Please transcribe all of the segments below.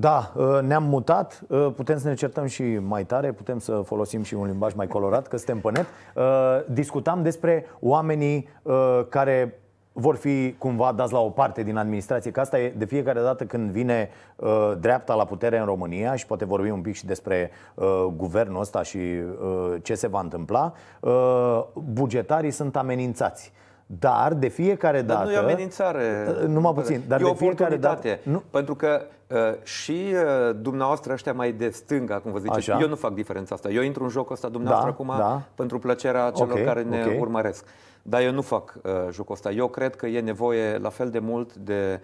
Da, uh, ne-am mutat, uh, putem să ne certăm și mai tare, putem să folosim și un limbaj mai colorat, că suntem pe net. Uh, discutam despre oamenii care vor fi cumva dați la o parte din administrație, că asta e de fiecare dată când vine dreapta la putere în România și poate vorbim un pic și despre guvernul ăsta și ce se va întâmpla, bugetarii sunt amenințați. Dar de fiecare dată... Dar nu e amenințare. Ă, numai puțin. Dar e de fiecare dată... Nu... Pentru că uh, și uh, dumneavoastră ăștia mai de stânga, cum vă ziceți, eu nu fac diferența asta. Eu intru în jocul ăsta dumneavoastră da, acum da. pentru plăcerea celor okay, care ne okay. urmăresc. Dar eu nu fac uh, jocul ăsta. Eu cred că e nevoie la fel de mult de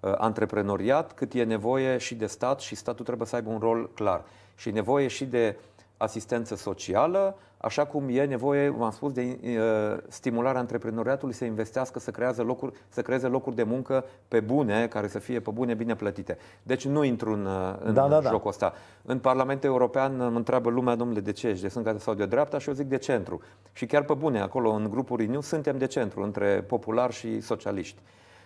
uh, antreprenoriat, cât e nevoie și de stat și statul trebuie să aibă un rol clar. Și e nevoie și de asistență socială, așa cum e nevoie, v-am spus, de uh, stimularea antreprenoriatului să investească, să, creează locuri, să creeze locuri de muncă pe bune, care să fie pe bune, bine plătite. Deci nu intru în, în da, da, da. jocul da. ăsta. În Parlamentul European mă întreabă lumea, domnule, de ce ești, de stânga sau de dreapta? Și eu zic de centru. Și chiar pe bune, acolo în grupul Renew, suntem de centru, între popular și socialiști.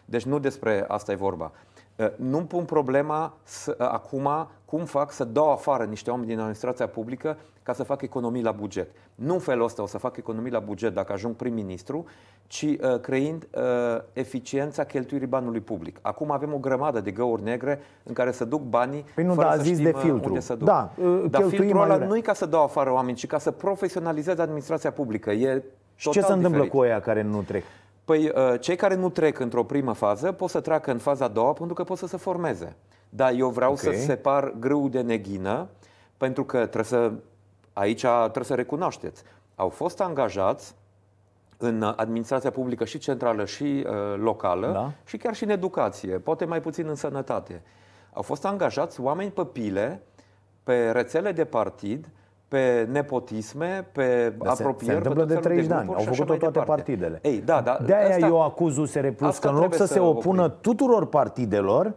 Deci nu despre asta e vorba. Eh, nu-mi pun problema să, eh, acum cum fac să dau afară niște oameni din administrația publică ca să fac economii la buget. Nu în felul ăsta o să fac economii la buget dacă ajung prim-ministru, ci uh, eh, creind uh, eficiența cheltuirii banului public. Acum avem o grămadă de găuri negre în care să duc banii păi nu, fără da, să zis de filtru. unde să duc. Da, uh, Dar filtrul ăla nu e ca să dau afară oameni, ci ca să profesionalizeze administrația publică. E și ce se întâmplă diferit. cu aia care nu trec? Păi uh, cei care nu trec într-o primă fază pot să treacă în faza a doua pentru că pot să se formeze. Dar eu vreau okay. să separ grâul de neghină pentru că trebuie să, aici trebuie să recunoașteți. Au fost angajați în administrația publică și centrală și uh, locală da. și chiar și în educație, poate mai puțin în sănătate. Au fost angajați oameni pe pile, pe rețele de partid, pe nepotisme, pe da, apropiere. Se întâmplă de 30 de ani, au făcut toate departe. partidele. Ei, da, da, De-aia asta, eu acuz USR Plus, că în loc să, se opună oprim. tuturor partidelor,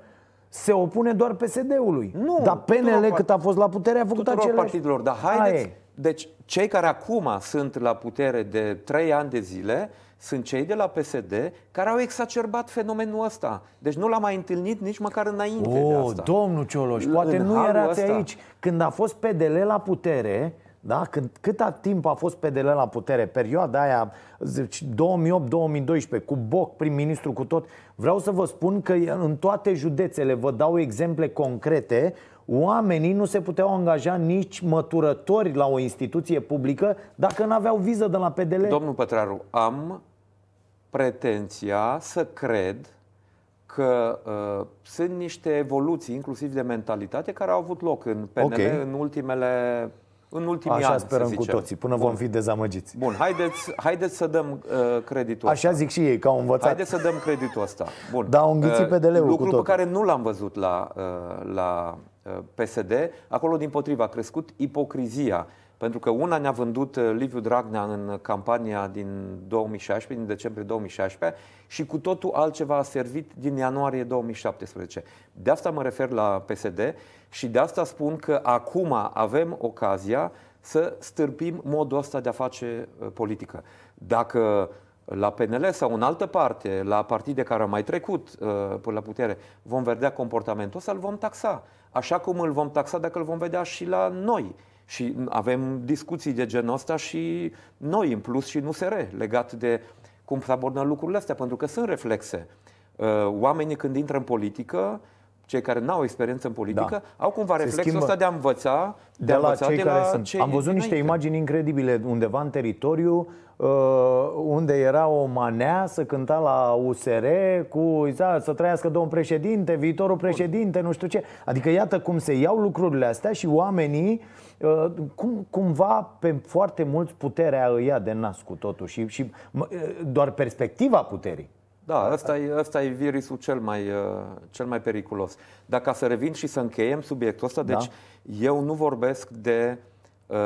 se opune doar PSD-ului. Nu, Dar PNL, cât a fost la putere, a făcut același. partidelor, dar haideți, Aie. Deci, cei care acum sunt la putere de trei ani de zile sunt cei de la PSD care au exacerbat fenomenul ăsta. Deci nu l-am mai întâlnit nici măcar înainte oh, de asta. domnul Cioloș, poate nu erați aici. Când a fost PDL la putere, da? Când, a timp a fost PDL la putere? Perioada aia, 2008-2012, cu Boc, prim-ministru, cu tot. Vreau să vă spun că în toate județele vă dau exemple concrete oamenii nu se puteau angaja nici măturători la o instituție publică dacă nu aveau viză de la PDL. Domnul Pătraru, am pretenția să cred că uh, sunt niște evoluții, inclusiv de mentalitate, care au avut loc în PNL okay. în ultimele în ultimii Așa ani, sperăm cu toții, până Bun. vom fi dezamăgiți. Bun, haideți, haideți să dăm uh, creditul Așa ăsta. zic și ei, că au învățat. Haideți să dăm creditul ăsta. Bun. Da, au înghițit uh, PDL-ul Lucru cu pe care nu l-am văzut la, uh, la Uh, PSD, acolo din potriva a crescut ipocrizia. Pentru că una ne-a vândut uh, Liviu Dragnea în campania din 2016, din decembrie 2016 și cu totul altceva a servit din ianuarie 2017. De asta mă refer la PSD și de asta spun că acum avem ocazia să stârpim modul ăsta de a face uh, politică. Dacă la PNL sau în altă parte, la partide care au mai trecut uh, până la putere, vom vedea comportamentul ăsta, îl vom taxa așa cum îl vom taxa dacă îl vom vedea și la noi. Și avem discuții de genul ăsta și noi în plus și nu se re, legat de cum se abordă lucrurile astea, pentru că sunt reflexe. Uh, oamenii când intră în politică, cei care n-au experiență în politică, da. au cumva reflexul ăsta de a învăța de, de a învăța cei de la care sunt. Cei Am văzut niște niște imagini incredibile undeva în teritoriu uh, unde era o manea să cânta la USR cu da, să trăiască domn președinte, viitorul președinte, nu știu ce. Adică iată cum se iau lucrurile astea și oamenii uh, cum, cumva pe foarte mulți puterea îi ia de nas cu totul și, și uh, doar perspectiva puterii. Da, asta e, asta e virusul cel mai, uh, cel mai periculos. Dar ca să revin și să încheiem subiectul ăsta, deci da. deci eu nu vorbesc de uh,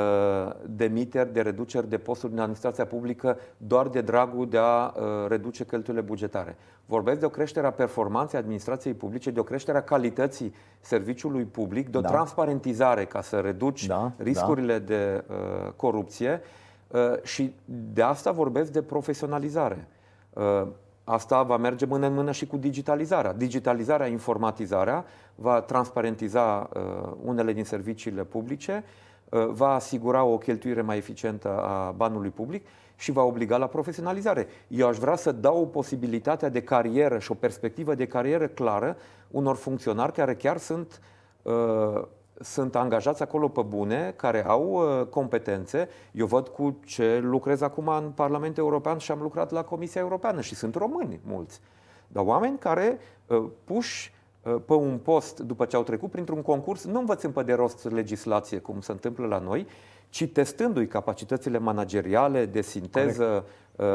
demiteri, de reduceri de posturi din administrația publică doar de dragul de a uh, reduce cheltuielile bugetare. Vorbesc de o creștere a performanței administrației publice, de o creștere a calității serviciului public, de o da. transparentizare ca să reduci da, da. riscurile da. de uh, corupție uh, și de asta vorbesc de profesionalizare. Uh, Asta va merge mână în mână și cu digitalizarea. Digitalizarea, informatizarea va transparentiza uh, unele din serviciile publice, uh, va asigura o cheltuire mai eficientă a banului public și va obliga la profesionalizare. Eu aș vrea să dau o posibilitate de carieră și o perspectivă de carieră clară unor funcționari care chiar sunt uh, sunt angajați acolo pe bune, care au uh, competențe. Eu văd cu ce lucrez acum în Parlamentul European și am lucrat la Comisia Europeană și sunt români mulți. Dar oameni care uh, puși uh, pe un post după ce au trecut printr-un concurs, nu învățând pe de rost legislație, cum se întâmplă la noi, ci testându-i capacitățile manageriale, de sinteză, Correct. Uh,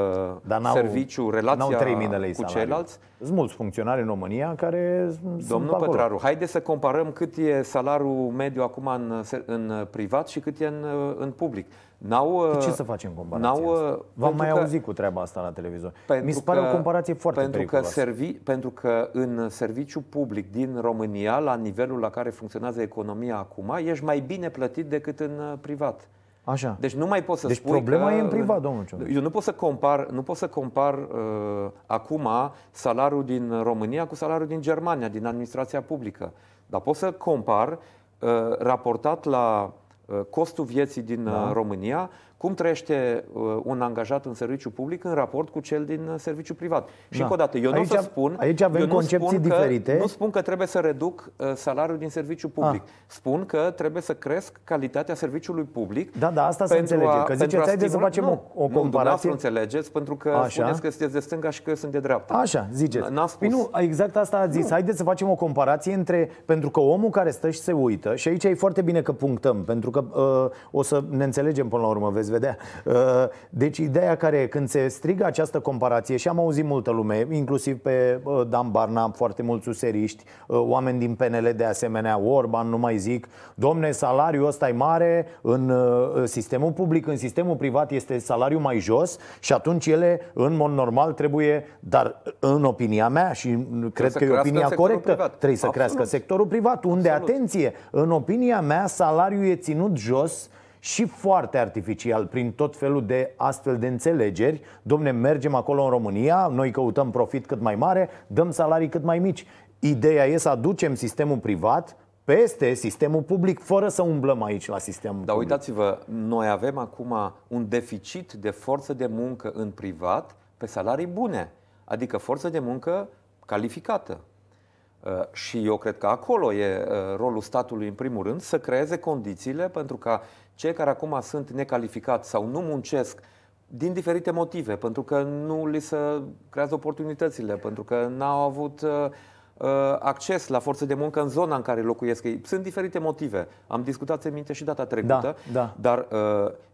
Dar serviciu, relația 3000 de lei cu salariu. ceilalți. Sunt mulți funcționari în România care Domnul Pătraru, haideți să comparăm cât e salariul mediu acum în, în uh, privat și cât e în, uh, în public. N-au, ce să facem comparația asta? V-am mai că, auzit cu treaba asta la televizor. Mi se pare că, o comparație foarte pentru periculoasă. Că servi, pentru că în serviciu public din România, la nivelul la care funcționează economia acum, ești mai bine plătit decât în privat. Așa. Deci nu mai pot să deci spui problema că, e în privat, domnul Ciucă. Eu nu pot să compar, nu pot să compar uh, acum salariul din România cu salariul din Germania, din administrația publică. Dar pot să compar uh, raportat la uh, costul vieții din uh, da. România cum trăiește uh, un angajat în serviciu public în raport cu cel din uh, serviciu privat? Și da. încă o dată, eu aici, nu să spun, aici avem eu nu concepții spun diferite. Că, nu spun că trebuie să reduc uh, salariul din serviciu ah. public. Ah. Spun că trebuie să cresc calitatea serviciului public. Da, da, asta se înțelege. A, că ziceți, haideți să facem nu, o, comparație. Nu, înțelegeți, pentru că Așa. spuneți că sunteți de stânga și că eu sunt de dreapta. Așa, ziceți. N-am spus. Păi nu, exact asta a zis. Nu. Haideți să facem o comparație între, pentru că omul care stă și se uită, și aici e foarte bine că punctăm, pentru că uh, o să ne înțelegem până la urmă, vezi vedea. Uh, deci ideea care, când se strigă această comparație, și am auzit multă lume, inclusiv pe uh, Dan Barna, foarte mulți useriști, uh, oameni din PNL de asemenea, Orban, nu mai zic, domne, salariul ăsta e mare, în sistemul public, în sistemul privat este salariul mai jos și atunci ele, în mod normal, trebuie, dar în opinia mea și cred că e opinia corectă, privat. trebuie să Absolut. crească sectorul privat, unde, Absolut. atenție, în opinia mea, salariul e ținut jos și foarte artificial prin tot felul de astfel de înțelegeri. Domne, mergem acolo în România, noi căutăm profit cât mai mare, dăm salarii cât mai mici. Ideea e să aducem sistemul privat peste sistemul public, fără să umblăm aici la sistemul Dar public. uitați-vă, noi avem acum un deficit de forță de muncă în privat pe salarii bune, adică forță de muncă calificată. Uh, și eu cred că acolo e uh, rolul statului, în primul rând, să creeze condițiile pentru ca cei care acum sunt necalificați sau nu muncesc din diferite motive, pentru că nu li se creează oportunitățile, pentru că n-au avut uh, acces la forță de muncă în zona în care locuiesc ei. Sunt diferite motive. Am discutat, în minte, și data trecută, da, da. dar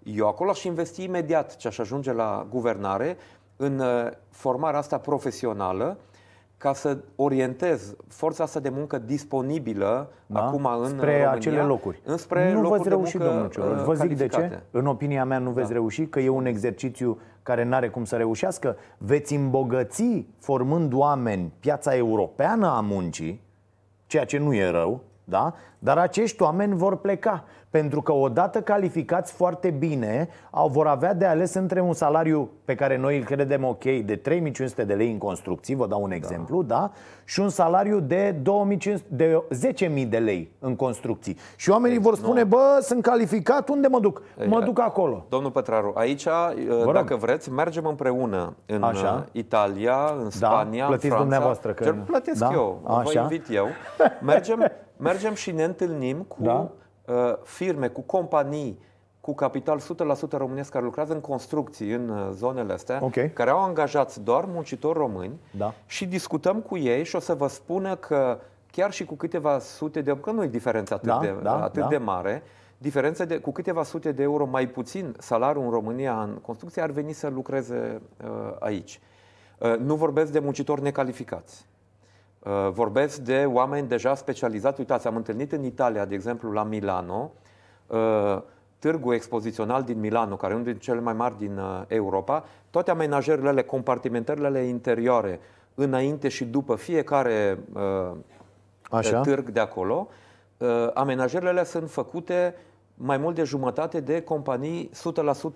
eu acolo aș investi imediat ce aș ajunge la guvernare în formarea asta profesională ca să orientez forța asta de muncă disponibilă da? acum în spre România, acele locuri. Înspre nu locuri veți reuși, muncă, domnul Cioloș. Uh, vă zic de ce. În opinia mea nu veți da. reuși, că e un exercițiu care nu are cum să reușească. Veți îmbogăți formând oameni piața europeană a muncii, ceea ce nu e rău, da? dar acești oameni vor pleca pentru că odată calificați foarte bine, au, vor avea de ales între un salariu pe care noi îl credem ok de 3500 de lei în construcții, vă dau un da. exemplu, da, și un salariu de, 2500, de 10.000 de lei în construcții. Și oamenii deci, vor spune, nu. bă, sunt calificat, unde mă duc? Deci, mă duc acolo. Domnul Pătraru, aici, vă uh, dacă rog. vreți, mergem împreună în Așa. Uh, Italia, în da, Spania, da, plătiți în Franța. dumneavoastră. Că... Plătesc da? eu, Așa. vă invit eu. Mergem mergem și ne întâlnim cu da? Uh, firme, cu companii cu capital 100% românesc care lucrează în construcții în uh, zonele astea, okay. care au angajați doar muncitori români da. și discutăm cu ei și o să vă spună că chiar și cu câteva sute de că nu e diferența atât, da, de, da, atât da. de mare, diferența de, cu câteva sute de euro mai puțin salariul în România în construcție ar veni să lucreze uh, aici. Uh, nu vorbesc de muncitori necalificați. Uh, vorbesc de oameni deja specializați. Uitați, am întâlnit în Italia, de exemplu, la Milano, uh, târgul expozițional din Milano, care e unul dintre cele mai mari din uh, Europa, toate amenajările, compartimentările interioare, înainte și după fiecare Așa. târg de acolo, amenajările sunt făcute uh, mai mult de jumătate de companii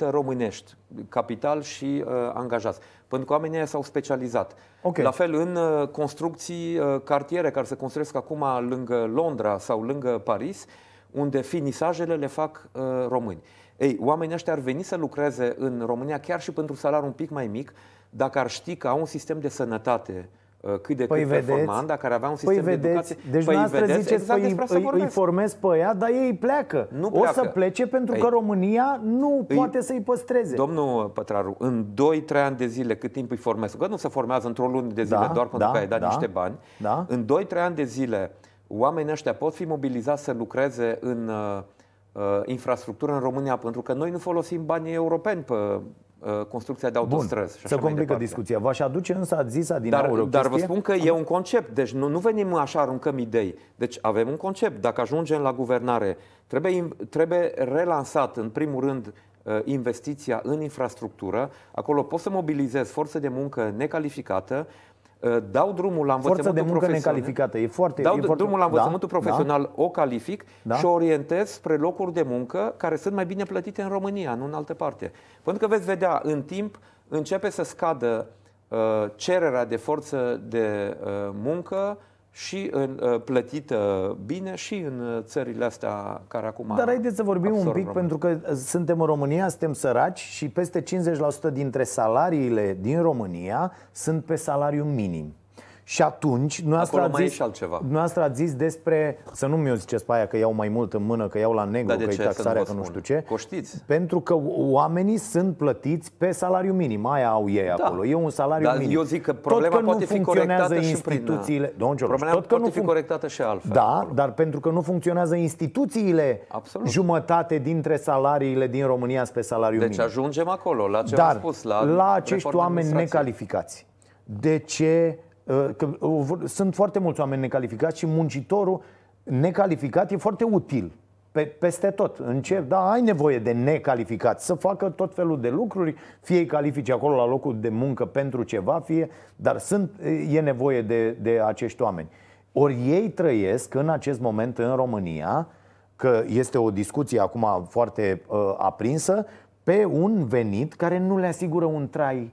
100% românești, capital și uh, angajați, pentru că oamenii s-au specializat. Okay. La fel în uh, construcții uh, cartiere care se construiesc acum lângă Londra sau lângă Paris, unde finisajele le fac uh, români. Ei, oamenii ăștia ar veni să lucreze în România chiar și pentru salariu un pic mai mic, dacă ar ști că au un sistem de sănătate uh, Uh, cât de păi cât vedeți, performant, dacă ar avea un păi sistem păi vedeți, de educație. Deci păi vedeți, ziceți, exact păi despre îi, îi formez pe ea, dar ei pleacă. Nu pleacă. O să plece pentru ei, că România nu îi, poate să-i păstreze. Domnul Pătraru, în 2-3 ani de zile cât timp îi formez, că nu se formează într-o lună de zile da, doar pentru da, că ai dat da, niște bani, da. în 2-3 ani de zile oamenii ăștia pot fi mobilizați să lucreze în uh, uh, infrastructură în România, pentru că noi nu folosim banii europeni pe Uh, construcția de autostrăzi. Bun, să complică discuția. V-aș aduce însă, ați zis din dar, nou Dar vă spun că e un concept, deci nu, nu venim așa, aruncăm idei. Deci avem un concept. Dacă ajungem la guvernare, trebuie, trebuie relansat, în primul rând, uh, investiția în infrastructură. Acolo poți să mobilizez forță de muncă necalificată, Uh, dau drumul la învățământul Forța de muncă necalificată, e foarte... Dau e foarte... drumul la da? învățământul da? profesional, da? o calific da? și o orientez spre locuri de muncă care sunt mai bine plătite în România, nu în altă parte. Pentru că veți vedea, în timp începe să scadă uh, cererea de forță de uh, muncă și în, uh, plătită uh, bine și în uh, țările astea care acum Dar haideți să vorbim un pic, România. pentru că suntem în România, suntem săraci și peste 50% dintre salariile din România sunt pe salariu minim. Și atunci, asta ați, zis, și altceva. noastră ați zis despre, să nu mi-o ziceți pe aia că iau mai mult în mână, că iau la negru, că e taxarea, că nu știu ce. Coștiți. Pentru că oamenii sunt plătiți pe salariu minim, aia au ei da. acolo. E un salariu Dar minim. eu zic că problema tot că poate fi corectată și instituțiile. Prin, Domnul, problema tot că poate nu fi corectată și altfel. Da, acolo. dar pentru că nu funcționează instituțiile, Absolut. jumătate dintre salariile din România spre salariu deci minim. Deci ajungem acolo, la ce dar, am spus. La, la acești oameni necalificați. De ce Ă, că ă, sunt foarte mulți oameni necalificați și muncitorul necalificat e foarte util pe, peste tot. Încep, da, ai nevoie de necalificat să facă tot felul de lucruri, fie îi califici acolo la locul de muncă pentru ceva, fie, dar sunt, e nevoie de, de acești oameni. Ori ei trăiesc în acest moment în România, că este o discuție acum foarte uh, aprinsă, pe un venit care nu le asigură un trai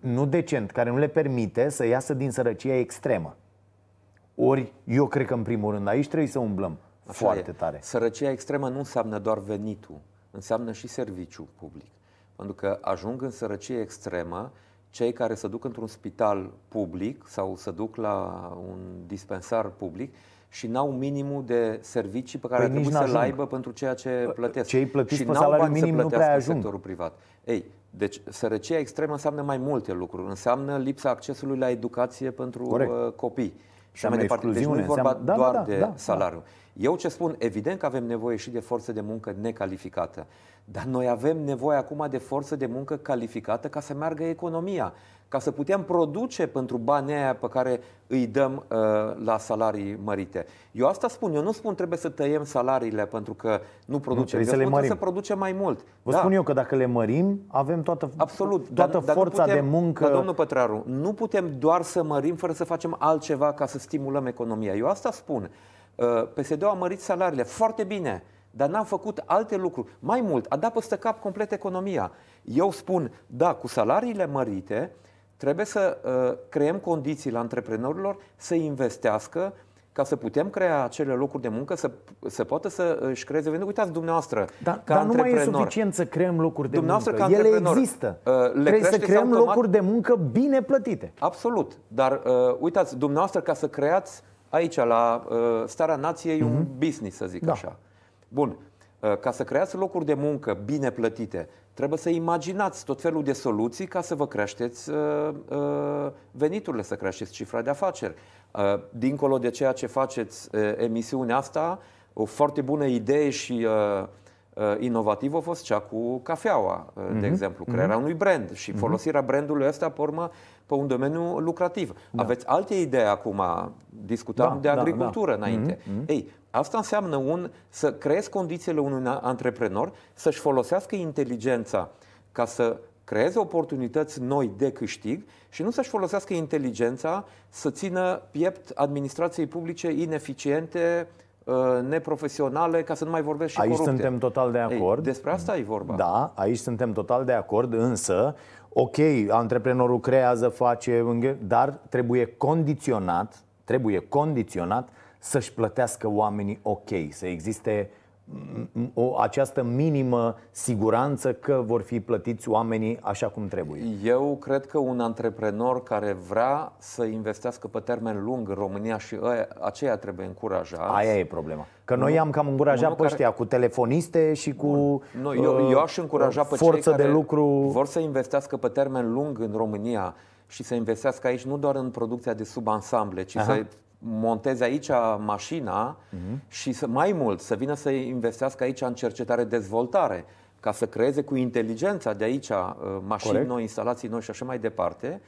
nu decent, care nu le permite să iasă din sărăcia extremă. Ori, eu cred că în primul rând aici trebuie să umblăm Așa foarte e. tare. Sărăcia extremă nu înseamnă doar venitul, înseamnă și serviciu public. Pentru că ajung în sărăcie extremă cei care se duc într-un spital public sau se duc la un dispensar public și n-au minimul de servicii pe care păi trebuie să-l aibă pentru ceea ce plătesc. Cei plătiți și pe salariu minim nu prea ajung. sectorul privat. Ei, deci sărăcia extremă înseamnă mai multe lucruri. Înseamnă lipsa accesului la educație pentru Corect. Uh, copii. Și mai departe. Deci nu e vorba înseamnă... da, doar da, da, de da, da. salariu. Da. Eu ce spun, evident că avem nevoie și de forță de muncă necalificată, dar noi avem nevoie acum de forță de muncă calificată ca să meargă economia, ca să putem produce pentru banii aia pe care îi dăm uh, la salarii mărite. Eu asta spun, eu nu spun trebuie să tăiem salariile pentru că nu producem, nu, trebuie să spun le să producem mai mult. Vă da. spun eu că dacă le mărim, avem toată, Absolut, toată dar, forța dar putem, de muncă. Dar domnul Pătraru, nu putem doar să mărim fără să facem altceva ca să stimulăm economia. Eu asta spun. Uh, PSD-ul a mărit salariile foarte bine, dar n-am făcut alte lucruri. Mai mult, a dat peste cap complet economia. Eu spun, da, cu salariile mărite, trebuie să uh, creăm condiții la antreprenorilor să investească ca să putem crea acele locuri de muncă, să, să poată să uh, își creeze venit. Uitați, dumneavoastră, da, ca dar antreprenor, nu mai e suficient să creăm locuri de muncă. Ca Ele există. Uh, le trebuie să creăm automat... locuri de muncă bine plătite. Absolut. Dar uh, uitați, dumneavoastră, ca să creați uh, aici, la uh, starea nației, mm-hmm. un mhm. business, să zic da. așa. Bun. Uh, ca să creați locuri de muncă bine plătite, trebuie să imaginați tot felul de soluții ca să vă creșteți uh, uh, veniturile, să creșteți cifra de afaceri. Uh, dincolo de ceea ce faceți uh, emisiunea asta, o foarte bună idee și uh, uh, inovativă a fost cea cu cafeaua, uh, mm-hmm. de mhm. exemplu, mhm. crearea mm-hmm. unui brand și folosirea brandului ăsta, pe urmă, pe un domeniu lucrativ. Da. Aveți alte idei acum, discutam da, de agricultură da, da. Mhm, înainte. Mm-hmm. Ei, asta înseamnă un, să creezi condițiile unui antreprenor să-și folosească inteligența ca să creeze oportunități noi de câștig și nu să-și folosească inteligența să țină piept administrației publice ineficiente, uh, neprofesionale, ca să nu mai vorbesc și Aici corupte. suntem total de acord. Ei, despre asta e vorba. Da, aici suntem total de acord, însă ok, antreprenorul creează, face, dar trebuie condiționat, trebuie condiționat să-și plătească oamenii ok, să existe o, această minimă siguranță că vor fi plătiți oamenii așa cum trebuie? Eu cred că un antreprenor care vrea să investească pe termen lung în România și aia, aceea trebuie încurajat. Aia e problema. Că noi nu, am cam încurajat pe care... cu telefoniste și cu nu, eu, uh, eu aș încuraja pe forță cei de lucru. vor să investească pe termen lung în România și să investească aici nu doar în producția de subansamble, ci Aha. să monteze aici mașina uh-huh. și să, mai mult să vină să investească aici în cercetare-dezvoltare ca să creeze cu inteligența de aici uh, mașini Corect. noi, instalații noi și așa mai departe.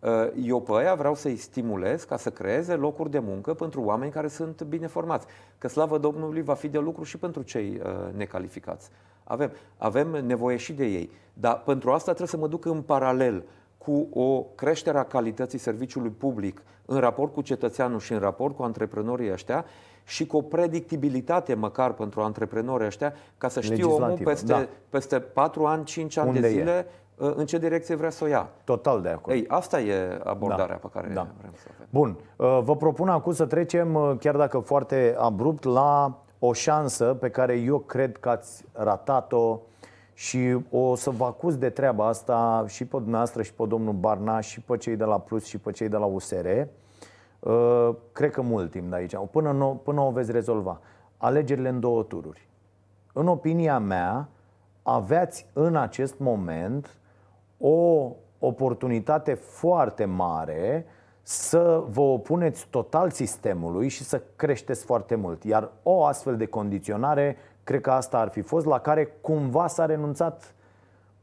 Uh, eu pe aia vreau să-i stimulez ca să creeze locuri de muncă pentru oameni care sunt bine formați. Că slavă Domnului va fi de lucru și pentru cei uh, necalificați. Avem, avem nevoie și de ei. Dar pentru asta trebuie să mă duc în paralel cu o creștere a calității serviciului public în raport cu cetățeanul și în raport cu antreprenorii ăștia și cu o predictibilitate măcar pentru antreprenorii ăștia ca să știe omul peste, da. peste 4 ani, 5 ani Unde de zile e? Ă, în ce direcție vrea să o ia. Total de acord. Ei, asta e abordarea da. pe care da. vrem să o avem. Bun. Ă, vă propun acum să trecem, ă, chiar dacă foarte abrupt, la o șansă pe care eu cred că ați ratat-o și o să vă acuz de treaba asta și pe dumneavoastră, și pe domnul Barna, și pe cei de la Plus, și pe cei de la USR. Uh, cred că mult timp de aici, până, până o veți rezolva. Alegerile în două tururi. În opinia mea, aveați în acest moment o oportunitate foarte mare să vă opuneți total sistemului și să creșteți foarte mult. Iar o astfel de condiționare Cred că asta ar fi fost, la care cumva s-a renunțat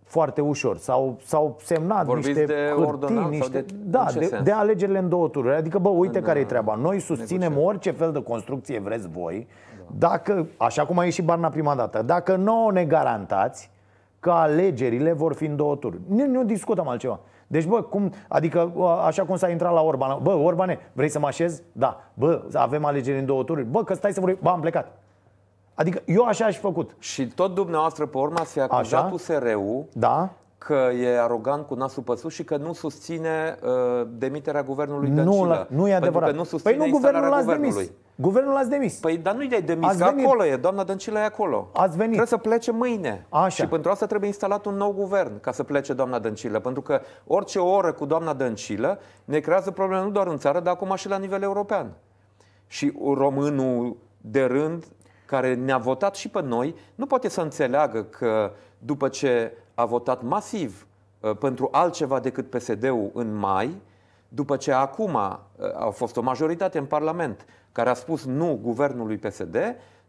foarte ușor. S-au, s-au semnat Vorbiți niște de hârtii, niște... De, da, de, de alegerile în două tururi. Adică, bă, uite care e treaba. Noi susținem negocie. orice fel de construcție vreți voi, da. dacă, așa cum a ieșit Barna prima dată, dacă nu ne garantați că alegerile vor fi în două tururi. Nu, nu discutăm altceva. Deci, bă, cum, adică, așa cum s-a intrat la Orban, bă, Orbane, vrei să mă așez? Da. Bă, avem alegeri în două tururi. Bă, că stai să vorbim. Bă, am plecat. Adică eu așa aș făcut. Și tot dumneavoastră pe urmă ați fi acuzat USR-ul da? că e arogant cu nasul păsus și că nu susține uh, demiterea guvernului nu, Dăncilă. Nu, nu e adevărat. Că nu păi susține păi nu, guvernul l-ați demis. Guvernul l-ați demis. Păi, dar nu-i de demis, Ați că venit. acolo e, doamna Dăncilă e acolo. Ați venit. Trebuie să plece mâine. Așa. Și pentru asta trebuie instalat un nou guvern ca să plece doamna Dăncilă. Pentru că orice oră cu doamna Dăncilă ne creează probleme nu doar în țară, dar acum și la nivel european. Și românul de rând care ne-a votat și pe noi, nu poate să înțeleagă că după ce a votat masiv uh, pentru altceva decât PSD-ul în mai, după ce acum uh, a fost o majoritate în Parlament care a spus nu guvernului PSD,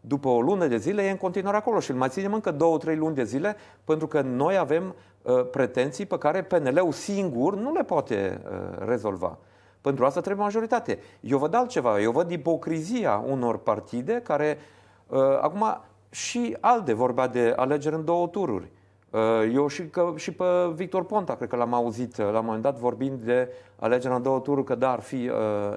după o lună de zile e în continuare acolo și îl mai ținem încă două, trei luni de zile pentru că noi avem uh, pretenții pe care PNL-ul singur nu le poate rezolva. Pentru asta trebuie majoritate. Eu văd altceva, eu văd ipocrizia unor partide care uh, Uh, acum, și alte, vorbea de alegeri în două tururi. Uh, eu și, că, și pe Victor Ponta, cred că l-am auzit uh, la un moment dat vorbind de alegerea în două tururi, că da, ar fi uh,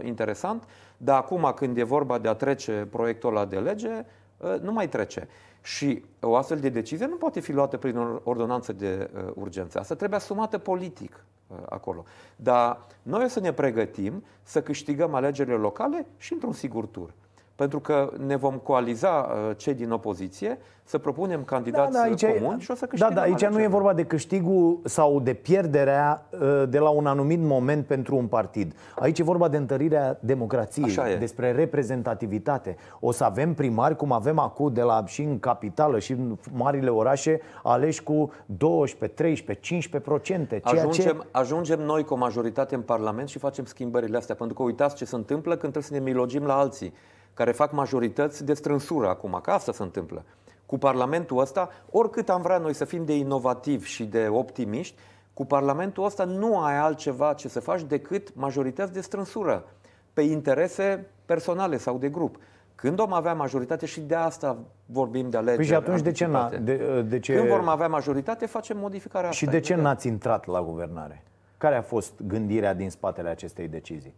interesant, dar acum când e vorba de a trece proiectul ăla de lege, uh, nu mai trece. Și o astfel de decizie nu poate fi luată prin ordonanță de uh, urgență. Asta trebuie asumată politic uh, acolo. Dar noi o să ne pregătim să câștigăm alegerile locale și într-un sigur tur pentru că ne vom coaliza uh, cei din opoziție, să propunem candidați da, da, aici, comuni și o să câștigăm. Da, da, aici nu e vorba de câștigul sau de pierderea uh, de la un anumit moment pentru un partid. Aici e vorba de întărirea democrației, despre reprezentativitate. O să avem primari, cum avem acum de la și în capitală și în marile orașe, aleși cu 12, 13, 15 procente. Ajungem, ce... ajungem noi cu o majoritate în Parlament și facem schimbările astea, pentru că uitați ce se întâmplă când trebuie să ne milogim la alții care fac majorități de strânsură acum, că asta se întâmplă. Cu Parlamentul ăsta, oricât am vrea noi să fim de inovativi și de optimiști, cu Parlamentul ăsta nu ai altceva ce să faci decât majorități de strânsură pe interese personale sau de grup. Când vom avea majoritate și de asta vorbim de alegeri. Păi și atunci de ce, de, uh, de ce... Când vom avea majoritate, facem modificarea și asta. Și de ce n-ați intrat la guvernare? Care a fost gândirea din spatele acestei decizii?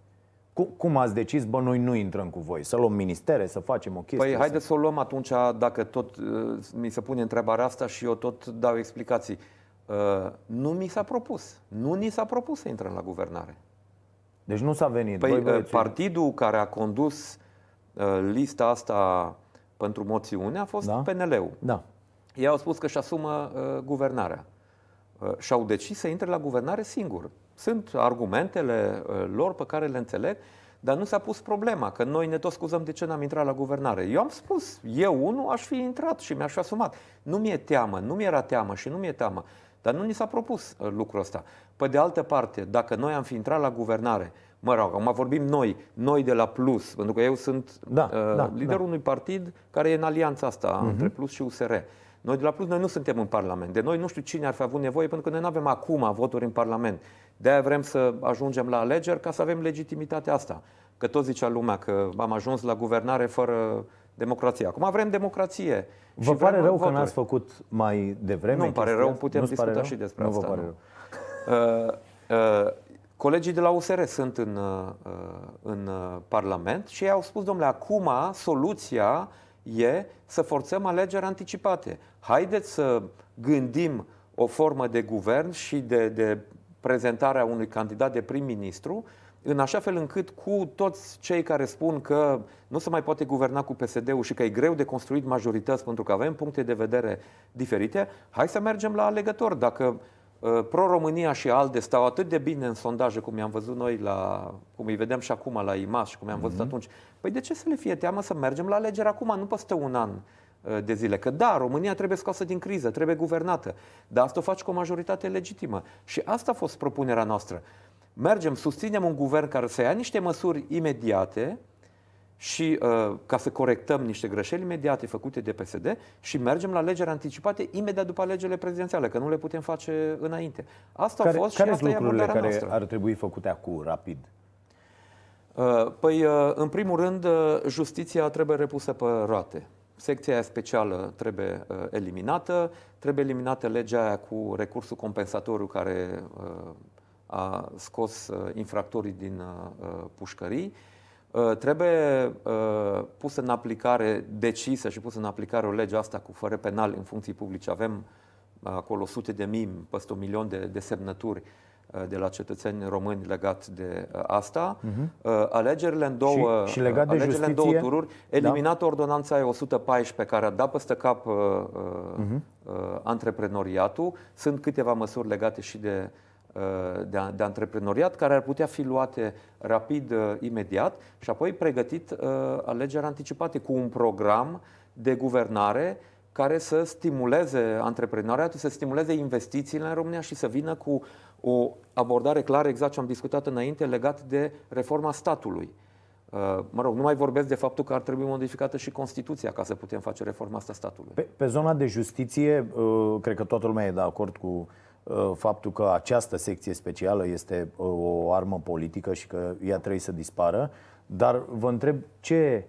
Cum, cum ați decis, bă, noi nu intrăm cu voi? Să luăm ministere, să facem o chestie? Păi haideți să o luăm atunci, dacă tot uh, mi se pune întrebarea asta și eu tot dau explicații. Uh, nu mi s-a propus. Nu ni s-a propus să intrăm la guvernare. Deci nu s-a venit. Păi, Voi uh, partidul care a condus lista asta pentru moțiune a fost da? PNL-ul. Da. Ei au spus că își asumă uh, guvernarea. Uh, și-au decis să intre la guvernare singur. Sunt argumentele uh, lor pe care le înțeleg, dar nu s-a pus problema că noi ne tot scuzăm de ce n-am intrat la guvernare. Eu am spus, eu unul aș fi intrat și mi-aș fi asumat. Nu mi-e teamă, nu mi-era teamă și nu mi-e teamă. Dar nu ni s-a propus uh, lucrul ăsta. Pe de altă parte, dacă noi am fi intrat la guvernare, mă rog, acum vorbim noi, noi de la Plus, pentru că eu sunt da, uh, da, liderul da. unui partid care e în alianța asta uh-huh. între Plus și USR. Uh, noi de la Plus, noi nu suntem în Parlament. De noi nu știu cine ar fi avut nevoie, pentru că noi nu avem acum voturi în Parlament. De-aia vrem să ajungem la alegeri ca să avem legitimitatea asta. Că tot zicea lumea că am ajuns la guvernare fără democrație. Acum avem democrație. Vă pare rău voturi. că n-ați făcut mai devreme? Nu îmi pare rău, putem discuta ți discuta și despre nu asta. Vă pare Rău. Uh, uh, Colegii de la USR sunt în, uh, uh, în uh, Parlament și ei au spus, domnule, acum soluția e să forțăm alegeri anticipate haideți să gândim o formă de guvern și de, de prezentarea unui candidat de prim-ministru, în așa fel încât cu toți cei care spun că nu se mai poate guverna cu PSD-ul și că e greu de construit majorități pentru că avem puncte de vedere diferite, hai să mergem la alegător. Dacă uh, Pro-România și ALDE stau atât de bine în sondaje cum i-am văzut noi, la, cum îi vedem și acum la IMAS și cum i-am văzut mm-hmm. atunci, păi de ce să le fie teamă să mergem la alegeri acum, nu peste un an? Uh, de zile. Că da, România trebuie scoasă din criză, trebuie guvernată, dar asta o faci cu o majoritate legitimă. Și asta a fost propunerea noastră. Mergem, susținem un guvern care să ia niște măsuri imediate și uh, ca să corectăm niște greșeli imediate făcute de PSD și mergem la alegeri anticipate imediat după legele prezidențiale, că nu le putem face înainte. Asta care, a fost care și asta e care noastră. ar trebui făcute acum, rapid? Uh, păi, uh, în primul rând, uh, justiția trebuie repusă pe roate secția aia specială trebuie uh, eliminată, trebuie eliminată legea aia cu recursul compensatoriu care uh, a scos uh, infractorii din uh, uh pușcării, uh, trebuie uh, pusă în aplicare, decisă și pusă în aplicare o lege asta cu fără penal în funcții publice. Avem uh, acolo sute de mii, peste un milion de, de semnături uh, Uh, de la cetățeni români legat de uh, asta. Uh-huh. Alegerile în două, și, și legat de alegerile justiție, în două tururi, eliminat da? ordonanța 114 care a dat peste cap uh, uh-huh. antreprenoriatul. Sunt câteva măsuri legate și de de, de antreprenoriat care ar putea fi luate rapid, imediat și apoi pregătit alegeri anticipate cu un program de guvernare care să stimuleze antreprenoriatul, să stimuleze investițiile în România și să vină cu uh, o abordare clară, exact ce am discutat înainte, legat de reforma statului. Uh, mă rog, nu mai vorbesc de faptul că ar trebui modificată și Constituția ca să putem face reforma asta statului. Pe, pe zona de justiție, uh, cred că toată lumea e de acord cu uh, faptul că această secție specială este o armă politică și că ea trebuie să dispară, dar vă întreb ce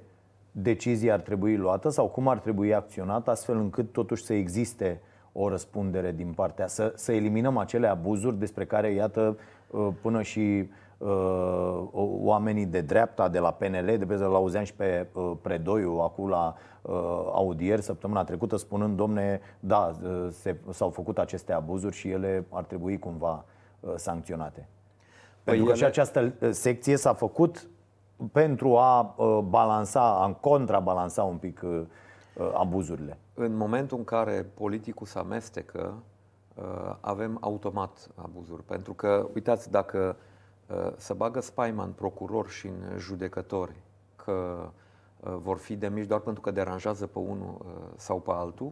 decizie ar trebui luată sau cum ar trebui acționat astfel încât totuși să existe o răspundere din partea, să, să eliminăm acele abuzuri despre care, iată, uh, până și uh, oamenii de dreapta de la PNL, de pe l auzeam și pe uh, Predoiu acum la uh, audieri săptămâna trecută, spunând, domne, da, uh, se, s-au făcut aceste abuzuri și ele ar trebui cumva uh, sancționate. Păi pentru ele... că și această uh, secție s-a făcut pentru a uh, balansa, a contrabalansa un pic uh, Uh, abuzurile? În momentul în care politicul se amestecă, uh, avem automat abuzuri. Pentru că, uitați, dacă uh, să bagă spaima în procuror și în judecători că vor fi mici doar pentru că deranjează pe unul sau pe altul,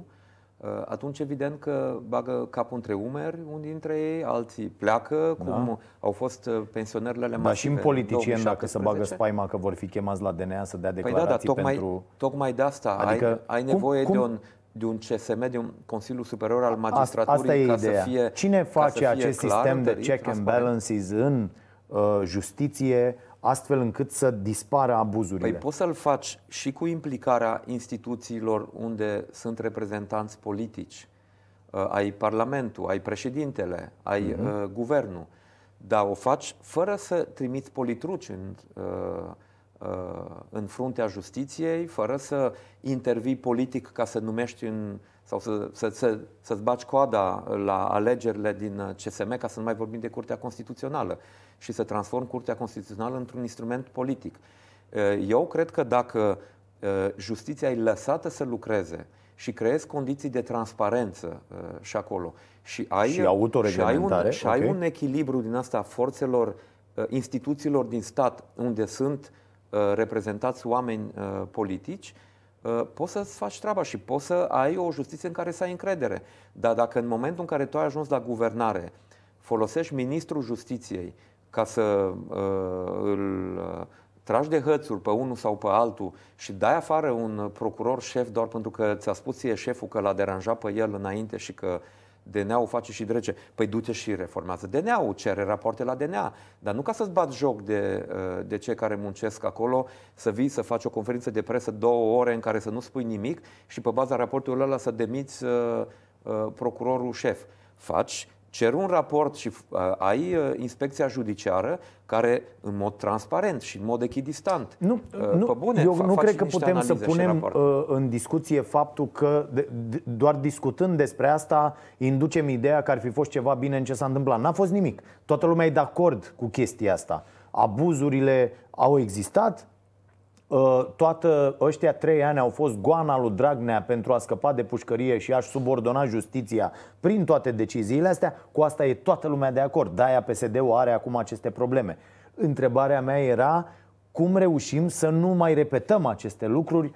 Uh, atunci evident că bagă capul între umeri unii dintre ei, alții pleacă, da. cum au fost uh, pensionările ale Dar și în politicieni, dacă se bagă spaima că vor fi chemați la DNA să dea declarații păi da, da, tocmai, pentru... tocmai de asta adică, ai, ai nevoie cum, cum... de un de un CSM, de un Consiliu Superior al Magistraturii. Asta e ca ideea. Să fie, Cine face acest clar, sistem de check and balances în uh, justiție, astfel încât să dispară abuzurile. Păi poți să-l faci și cu implicarea instituțiilor unde sunt reprezentanți politici. Uh, ai Parlamentul, ai președintele, ai uh-huh. guvernul. Dar o faci fără să trimiți politruci în, uh, uh, în fruntea justiției, fără să intervii politic ca să numești în sau să, să, să, să-ți baci coada la alegerile din CSM, ca să nu mai vorbim de Curtea Constituțională, și să transform Curtea Constituțională într-un instrument politic. Eu cred că dacă justiția e lăsată să lucreze și creezi condiții de transparență și acolo și ai, și, și ai, un, și okay. ai un echilibru din asta a forțelor, instituțiilor din stat unde sunt reprezentați oameni politici, Uh, poți să-ți faci treaba și poți să ai o justiție în care să ai încredere. Dar dacă în momentul în care tu ai ajuns la guvernare, folosești ministrul justiției ca să uh, îl uh, tragi de hățuri pe unul sau pe altul și dai afară un procuror șef doar pentru că ți-a spus ție șeful că l-a deranjat pe el înainte și că uh, DNA-ul face și drece. Păi du-te și reformează DNA-ul, cere rapoarte la DNA. Dar nu ca să-ți bat joc de, uh, de cei care muncesc acolo, să vii să faci o conferință de presă două ore în care să nu spui nimic și pe baza raportului ăla să demiți uh, uh, procurorul șef. Faci cer un raport și uh, ai uh, inspecția judiciară care în mod transparent și în mod echidistant. Nu, uh, nu, bune, eu nu cred că putem să punem uh, în discuție faptul că de, de, doar discutând despre asta inducem ideea că ar fi fost ceva bine în ce s-a întâmplat. N-a fost nimic. Toată lumea e de acord cu chestia asta. Abuzurile au existat, Uh, toată ăștia trei ani au fost goana lui Dragnea pentru a scăpa de pușcărie și a-și subordona justiția prin toate deciziile astea, cu asta e toată lumea de acord. De-aia PSD-ul are acum aceste probleme. Întrebarea mea era cum reușim să nu mai repetăm aceste lucruri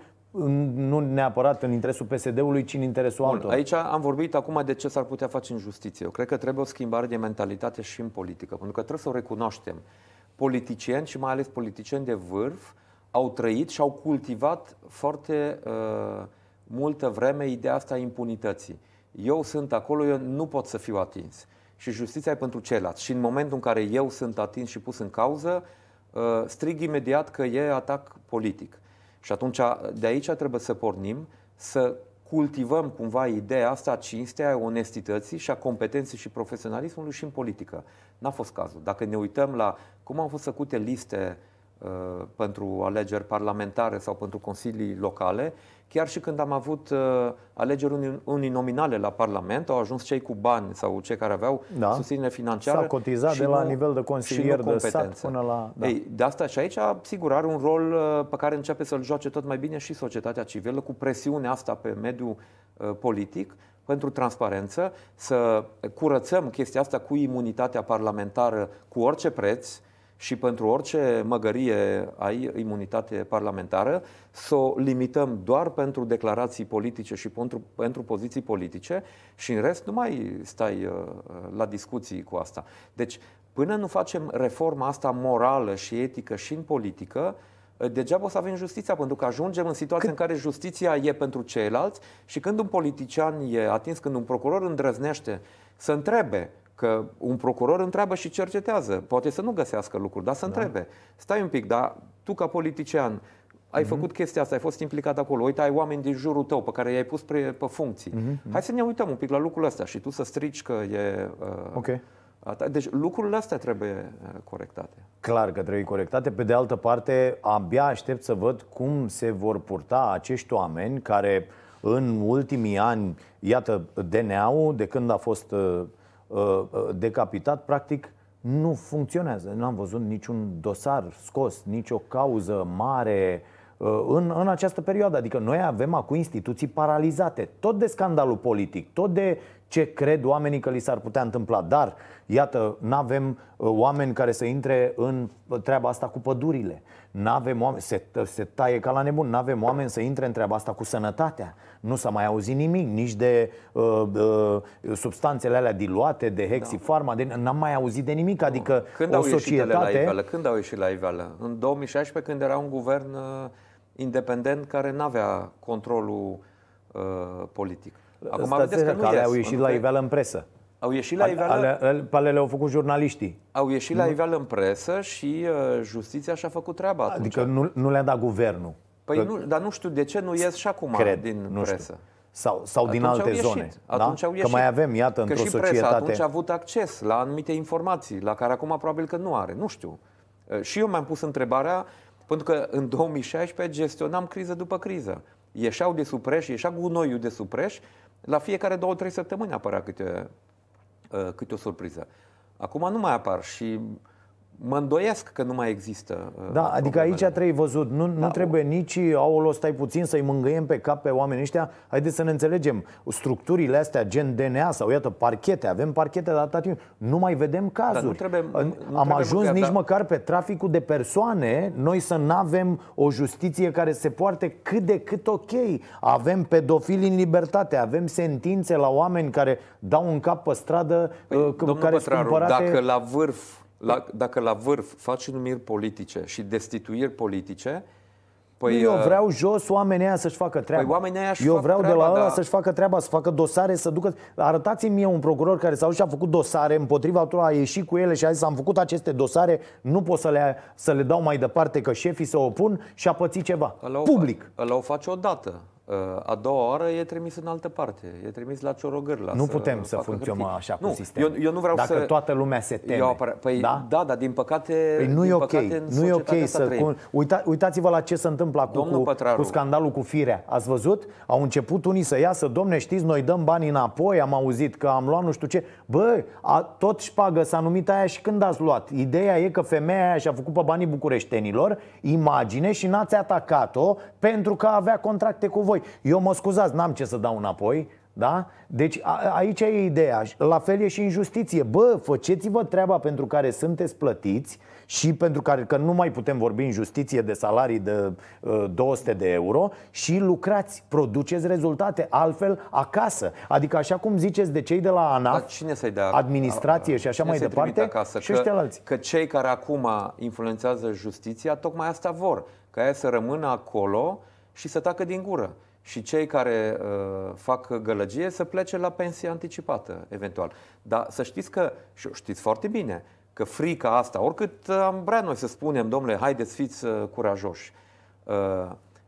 nu neapărat în interesul PSD-ului, ci în interesul altor. Aici am vorbit acum de ce s-ar putea face în justiție. Eu cred că trebuie o schimbare de mentalitate și în politică, pentru că trebuie să o recunoaștem. Politicieni și mai ales politicieni de vârf uh, au trăit și au cultivat foarte uh, multă vreme ideea asta a impunității. Eu sunt acolo, eu nu pot să fiu atins. Și justiția e pentru ceilalți. Și în momentul în care eu sunt atins și pus în cauză, uh, strig imediat că e atac politic. Și atunci de aici trebuie să pornim, să cultivăm cumva ideea asta a cinstei, a onestității și a competenței și profesionalismului și în politică. N-a fost cazul. Dacă ne uităm la cum au fost făcute liste uh, Uh, pentru alegeri parlamentare sau pentru consilii locale. Chiar și când am avut uh, alegeri uninominale la Parlament, au ajuns cei cu bani sau cei care aveau da. susținere financiară. S-a cotizat de nu, la nivel de consilier de sat până la... Da. Ei, de asta și aici, sigur, are un rol uh, pe care începe să-l joace tot mai bine și societatea civilă, cu presiunea asta pe mediul politic, pentru transparență, să curățăm chestia asta cu imunitatea parlamentară cu orice preț, și pentru orice măgărie ai imunitate parlamentară, să o limităm doar pentru declarații politice și pentru, pentru poziții politice și în rest nu mai stai uh, la discuții cu asta. Deci, până nu facem reforma asta morală și etică și în politică, uh, degeaba o să avem justiția, pentru că ajungem în situația când... în care justiția e pentru ceilalți și când un politician e atins, când un procuror îndrăznește să întrebe Că un procuror întreabă și cercetează. Poate să nu găsească lucruri, dar să da. întrebe. Stai un pic, dar tu ca politician ai mm-hmm. făcut chestia asta, ai fost implicat acolo, uite, ai oameni din jurul tău pe care i-ai pus pre, pe funcții. Mm-hmm. Hai să ne uităm un pic la lucrul ăsta și tu să strici că e... Uh, okay. Deci lucrurile astea trebuie uh, corectate. Clar că trebuie corectate. Pe de altă parte, abia aștept să văd cum se vor purta acești oameni care în ultimii ani, iată, DNA-ul, de când a fost uh, Uh, uh, decapitat, practic nu funcționează. N-am văzut niciun dosar scos, nicio cauză mare uh, în, în această perioadă. Adică noi avem acum instituții paralizate, tot de scandalul politic, tot de ce cred oamenii că li s-ar putea întâmpla. Dar, iată, nu avem uh, oameni care să intre în uh, treaba asta cu pădurile. N-avem oameni, se, uh, se taie ca la nebun, nu avem oameni să intre în treaba asta cu sănătatea. Nu s-a mai auzit nimic, nici de uh, uh, substanțele alea diluate, de hexifarma, da. n-am mai auzit de nimic. Adică Când o au societate... la iveală? Când au ieșit la iveală? În 2016, când era un guvern uh, independent care nu avea controlul uh, politic. Acum vedeți că nu care ies, au ieșit la iveală în presă. Au ieșit la iveală... Ale, ale, ale le-au făcut jurnaliștii. Au ieșit la iveală în presă și uh, justiția și-a făcut treaba atunci. Adică nu, nu le-a dat guvernul. Păi că... nu, dar nu știu de ce nu ies și acum Cred, din nu presă. Știu. Sau, sau din alte ieșit, zone. Da? Atunci da? au ieșit. Că mai avem, iată, într-o societate... Că și presa atunci a avut acces la anumite informații, la care acum probabil că nu are, nu știu. Uh, și eu mi-am pus întrebarea, pentru că în 2016 gestionam criză după criză. Ieșeau de supreș, ieșea gunoiul de supreș la fiecare două, trei săptămâni apărea câte, uh, câte o surpriză. Acum nu mai apar și mă îndoiesc că nu mai există. Uh, da, adică aici trebuie văzut. Nu, da. nu trebuie nici, aolo, stai puțin să-i mângâiem pe cap pe oamenii ăștia. Haideți să ne înțelegem. Structurile astea, gen DNA sau, iată, parchete, avem parchete de atâta timp. Nu mai vedem cazuri. nu trebuie, nu Am trebuie ajuns măcar, da. nici da. măcar pe traficul de persoane, noi să nu avem o justiție care se poarte cât de cât ok. Avem pedofili în libertate, avem sentințe la oameni care dau un cap pe stradă, păi, uh, care Pătraru, dacă la vârf la, dacă la vârf faci numiri politice și destituiri politice, Păi, nu, eu uh, vreau jos oamenii aia să-și facă treaba. Păi oamenii aia eu vreau treaba, de la ăla da. să-și facă treaba, să facă dosare, să ducă... Arătați-mi mie un procuror care s-a dus și a făcut dosare împotriva altora, a ieșit cu ele și a zis am făcut aceste dosare, nu pot să le, să le dau mai departe că șefii se opun și a pățit ceva. Ăla Public. O, ăla o face odată. Uh, a doua oară e trimis în altă parte, e trimis la ciorogârla. Nu să putem să funcționăm așa cu sistemul. Eu, eu nu vreau Dacă să... toată lumea se teme. Eu apare... păi, da? da, dar din păcate. Păi nu e ok. Nu e ok să. Cu... Uita, uitați-vă la ce se întâmplă acum cu, cu scandalul cu firea. Ați văzut? Au început unii să iasă, domne, știți, noi dăm bani înapoi, am auzit că am luat nu știu ce. Bă, a, tot șpagă s-a numit aia și când ați luat. Ideea e că femeia aia și-a făcut pe banii bucureștenilor imagine și n-ați atacat-o pentru că avea contracte cu voi eu mă scuzați, n-am ce să dau înapoi, da? Deci a, aici e ideea. La fel e și în justiție. Bă, făceți vă treaba pentru care sunteți plătiți și pentru care că nu mai putem vorbi în justiție de salarii de uh, 200 de euro și lucrați, produceți rezultate altfel acasă. Adică așa cum ziceți de cei de la ANAF, cine să dea, administrație a, a, și așa mai departe, acasă? și că, alții. că cei care acum influențează justiția tocmai asta vor, ca ea să rămână acolo și să tacă din gură și cei care uh, fac gălăgie să plece la pensie anticipată, eventual. Dar să știți că, știți foarte bine, că frica asta, oricât am vrea noi să spunem, domnule, haideți fiți uh, curajoși, uh,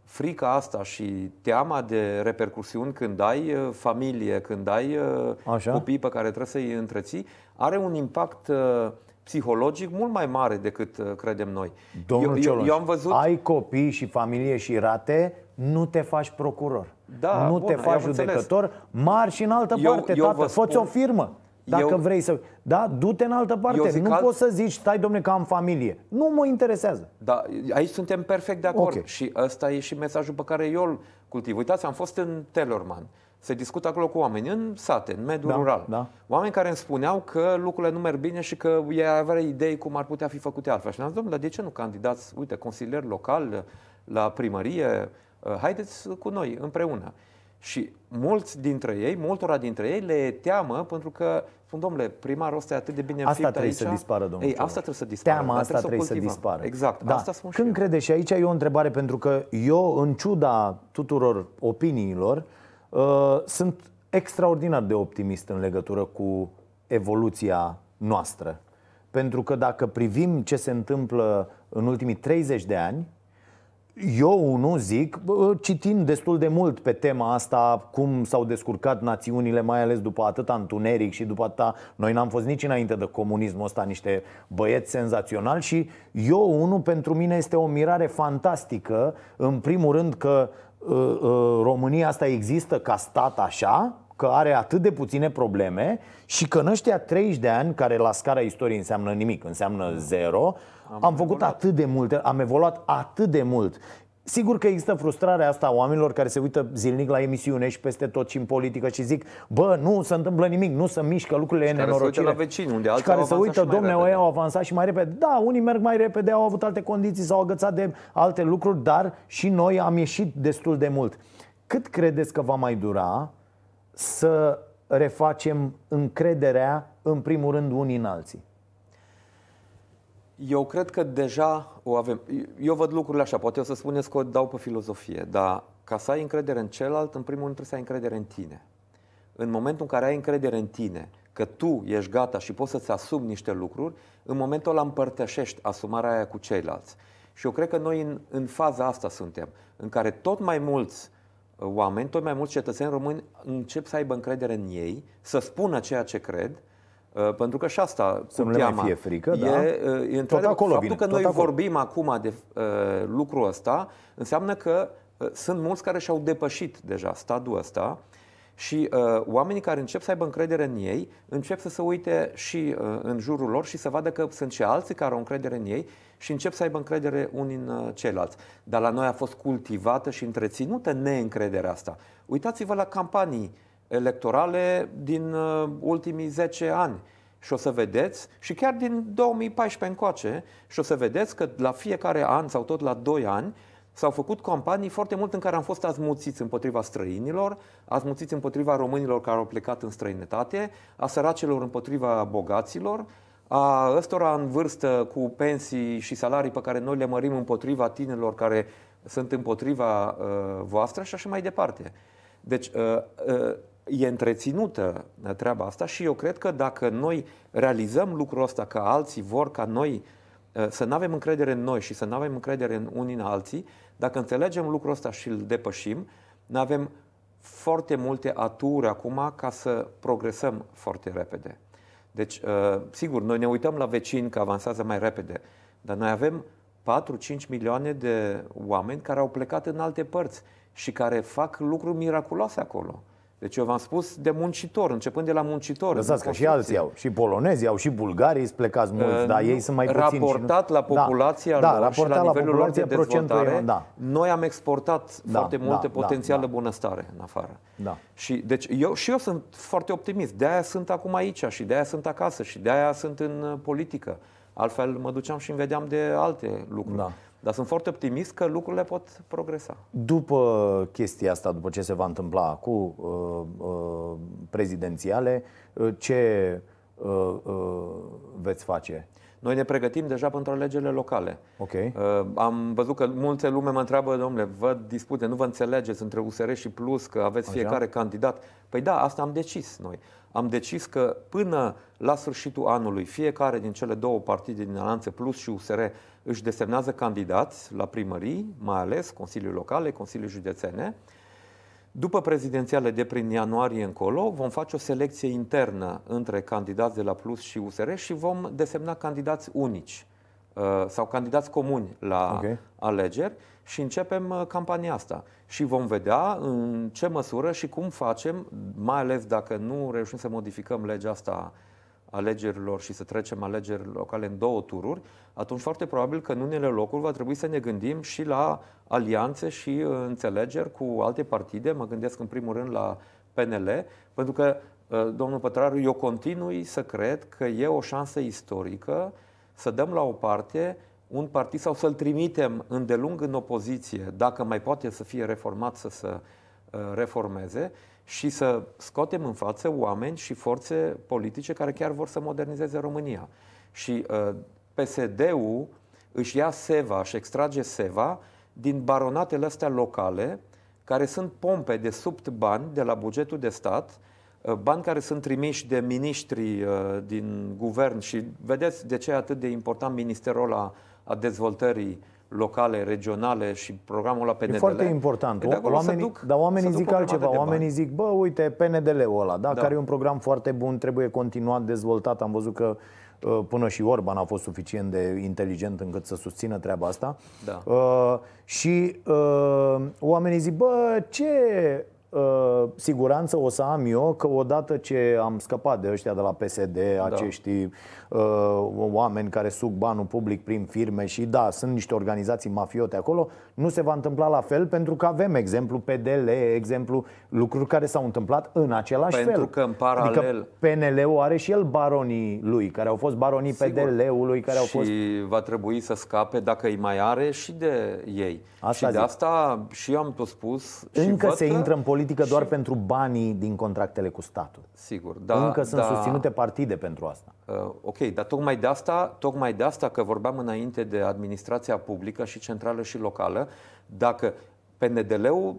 frica asta și teama de repercusiuni când ai uh, familie, când ai uh, Așa? copii pe care trebuie să-i întreții, are un impact uh, psihologic mult mai mare decât uh, credem noi. Domnul eu, eu, eu am văzut... ai copii și familie și rate nu te faci procuror, da, nu bun, te faci judecător, înțeles. mari și în altă eu, parte, eu tată, fă o firmă. Dacă eu, vrei să. Da, du-te în altă parte. Nu alt... poți să zici, stai, domne, că am familie. Nu mă interesează. Da, aici suntem perfect de acord. Okay. Și ăsta e și mesajul pe care eu îl cultiv. Uitați, am fost în Telorman. Se discută acolo cu oameni, în sate, în mediul da, rural. Da. Oameni care îmi spuneau că lucrurile nu merg bine și că ei avea idei cum ar putea fi făcute altfel. Și am zis, domnule, dar de ce nu candidați, uite, consilier local la primărie, Uh, haideți cu noi împreună. Și mulți dintre ei, multora dintre ei le teamă pentru că spun, domnule, primarul ăsta e atât de bine Asta trebuie aici. să dispară, domnule. Ei, asta trebuie să dispară. Teama asta trebuie, trebuie să, să dispară. Exact, da. asta spun Când și crede și aici e o întrebare pentru că eu, în ciuda tuturor opiniilor, uh, sunt extraordinar de optimist în legătură cu evoluția noastră. Pentru că dacă privim ce se întâmplă în ultimii 30 de ani, eu nu zic, citind destul de mult pe tema asta, cum s-au descurcat națiunile, mai ales după atâta întuneric și după atâta... Noi n-am fost nici înainte de comunismul ăsta niște băieți senzaționali și eu, unul, pentru mine este o mirare fantastică, în primul rând că uh, uh, România asta există ca stat așa, că are atât de puține probleme și că în ăștia 30 de ani, care la scara istoriei înseamnă nimic, înseamnă zero, am, am făcut evoluat. atât de multe, am evoluat atât de mult. Sigur că există frustrarea asta a oamenilor care se uită zilnic la emisiune și peste tot și în politică și zic, bă, nu se întâmplă nimic, nu se mișcă lucrurile în nenorocire. Care se uită la vecini, unde alții care se uită, domne, ăia au avansat și mai repede. Da, unii merg mai repede, au avut alte condiții, s-au agățat de alte lucruri, dar și noi am ieșit destul de mult. Cât credeți că va mai dura să refacem încrederea, în primul rând, unii în alții? Eu cred că deja o avem. Eu văd lucrurile așa, poate o să spuneți că o dau pe filozofie, dar ca să ai încredere în celălalt, în primul rând trebuie să ai încredere în tine. În momentul în care ai încredere în tine, că tu ești gata și poți să-ți asumi niște lucruri, în momentul ăla împărtășești asumarea aia cu ceilalți. Și eu cred că noi în, în faza asta suntem, în care tot mai mulți oameni, tot mai mulți cetățeni români încep să aibă încredere în ei, să spună ceea ce cred, uh, pentru că și asta să nu le mai fie frică, e, da? Uh, e, tot acolo faptul vine, că tot noi acolo. vorbim acum de uh, lucrul ăsta, înseamnă că uh, sunt mulți care și-au depășit deja stadiul ăsta și uh, oamenii care încep să aibă încredere în ei, încep să se uite și uh, în jurul lor și să vadă că sunt și alții care au încredere în ei și încep să aibă încredere unii în uh, ceilalți. Dar la noi a fost cultivată și întreținută neîncrederea asta. Uitați-vă la campanii electorale din uh, ultimii 10 ani și o să vedeți, și chiar din 2014 încoace, și o să vedeți că la fiecare an sau tot la 2 ani, s-au făcut campanii foarte mult în care am fost azmuțiți împotriva străinilor, azmuțiți împotriva românilor care au plecat în străinătate, a săracelor împotriva bogaților, a ăstora în vârstă cu pensii și salarii pe care noi le mărim împotriva tinerilor care sunt împotriva uh, voastră și așa mai departe. Deci uh, uh, e întreținută treaba asta și eu cred că dacă noi realizăm lucrul ăsta că alții vor ca noi uh, Eh, să nu avem încredere în noi și să nu avem încredere în unii în alții, dacă înțelegem lucrul ăsta și îl depășim, ne avem foarte multe aturi acum ca să progresăm foarte repede. Deci, eh, sigur, noi ne uităm la vecini că avansează mai repede, dar noi avem 4-5 milioane de oameni care au plecat în alte părți și care fac lucruri miraculoase acolo. Deci eu v-am spus de muncitor, începând de la muncitor. Lăsați că și alții au, și polonezii au, și bulgarii, îți plecați mulți, uh, dar ei sunt mai puțini. Raportat la da. populația da, lor da, și la, la nivelul lor de dezvoltare, eu, da. noi am exportat da, foarte da, multe da, potențială da, bunăstare în afară. Da. Și, deci eu, și eu sunt foarte optimist, de-aia sunt acum aici și de-aia sunt acasă și de-aia sunt în uh, politică. Altfel mă duceam și îmi vedeam de alte lucruri. Da. Dar sunt foarte optimist că lucrurile pot progresa. După chestia asta, după ce se va întâmpla cu uh, uh, prezidențiale, uh, ce uh, uh, veți face? Noi ne pregătim deja pentru alegerile locale. Okay. Uh, am văzut că multe lume mă întreabă, domnule, văd dispute, nu vă înțelegeți între USR și Plus, că aveți Așa? fiecare candidat. Păi da, asta am decis noi. Am decis că până la sfârșitul anului, fiecare din cele două partide din Alanțe, Plus și USR, își desemnează candidați la primării, mai ales Consiliul Locale, Consiliul Județene. După prezidențiale de prin ianuarie încolo, vom face o selecție internă între candidați de la Plus și USR și vom desemna candidați unici uh, sau candidați comuni la okay. alegeri și începem uh, campania asta. Și vom vedea în ce măsură și cum facem, mai ales dacă nu reușim să modificăm legea asta alegerilor și să trecem alegeri locale în două tururi, atunci foarte probabil că în unele locuri va trebui să ne gândim și la alianțe și înțelegeri cu alte partide. Mă gândesc în primul rând la PNL, pentru că, ă, domnul Pătraru, eu continui să cred că e o șansă istorică să dăm la o parte un partid sau să-l trimitem îndelung în opoziție, dacă mai poate să fie reformat, să se ă, reformeze, și să scotem în față oameni și forțe politice care chiar vor să modernizeze România. Și uh, PSD-ul își ia seva, și extrage seva din baronatele astea locale, care sunt pompe de subt bani de la bugetul de stat, uh, bani care sunt trimiși de miniștri uh, din guvern și vedeți de ce e atât de important ministerul ăla a dezvoltării locale, regionale și programul la PNDL. E foarte important. Păi oamenii, duc, dar oamenii zic altceva. Oamenii zic, bă, uite, PNDL-ul ăla, da, da. care e un program foarte bun, trebuie continuat, dezvoltat. Am văzut că uh, până și Orban a fost suficient de inteligent încât să susțină treaba asta. Da. Uh, și uh, oamenii zic, bă, ce uh, siguranță o să am eu că odată ce am scăpat de ăștia de la PSD, da. acești Uh, oameni care suc banul public prin firme și da, sunt niște organizații mafiote acolo, nu se va întâmpla la fel pentru că avem exemplu PDL, exemplu lucruri care s-au întâmplat în același pentru fel. Pentru că în paralel... Adică PNL-ul are și el baronii lui, care au fost baronii PDL-ului, care au fost... Și va trebui să scape, dacă îi mai are, și de ei. Asta și zic. de asta și eu am tot spus... Încă se intră în politică și... doar pentru banii din contractele cu statul. Sigur, da. Încă sunt da, susținute partide pentru asta. Uh, o Ok, dar tocmai de, asta, tocmai de asta că vorbeam înainte de administrația publică și centrală și locală, dacă PNDL-ul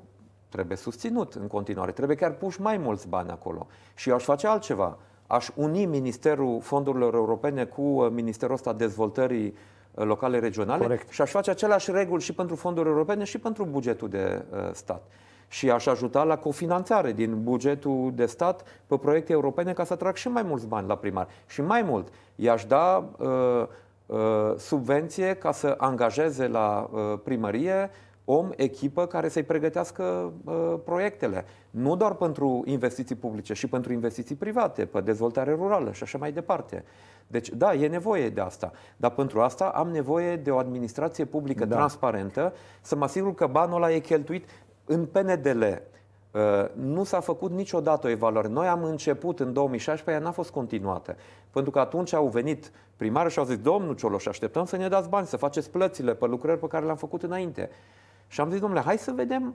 trebuie susținut în continuare, trebuie chiar puși mai mulți bani acolo. Și eu aș face altceva. Aș uni Ministerul Fondurilor Europene cu uh, Ministerul ăsta Dezvoltării uh, Locale Regionale Corect. și aș face aceleași reguli și pentru fonduri europene și pentru bugetul de uh, stat și aș ajuta la cofinanțare din bugetul de stat pe proiecte europene ca să atrag și mai mulți bani la primar. Și mai mult, i-aș da uh, uh, subvenție ca să angajeze la uh, primărie om, echipă care să-i pregătească uh, proiectele. Nu doar pentru investiții publice, și pentru investiții private, pe dezvoltare rurală și așa mai departe. Deci, da, e nevoie de asta. Dar pentru asta am nevoie de o administrație publică da. transparentă, să mă asigur că banul ăla e cheltuit în PNDL uh, nu s-a făcut niciodată o evaluare. Noi am început în 2016, ea n-a fost continuată. Pentru că atunci au venit primarul și au zis, domnul Cioloș, așteptăm să ne dați bani, să faceți plățile pe lucrări pe care le-am făcut înainte. Și am zis, domnule, hai să vedem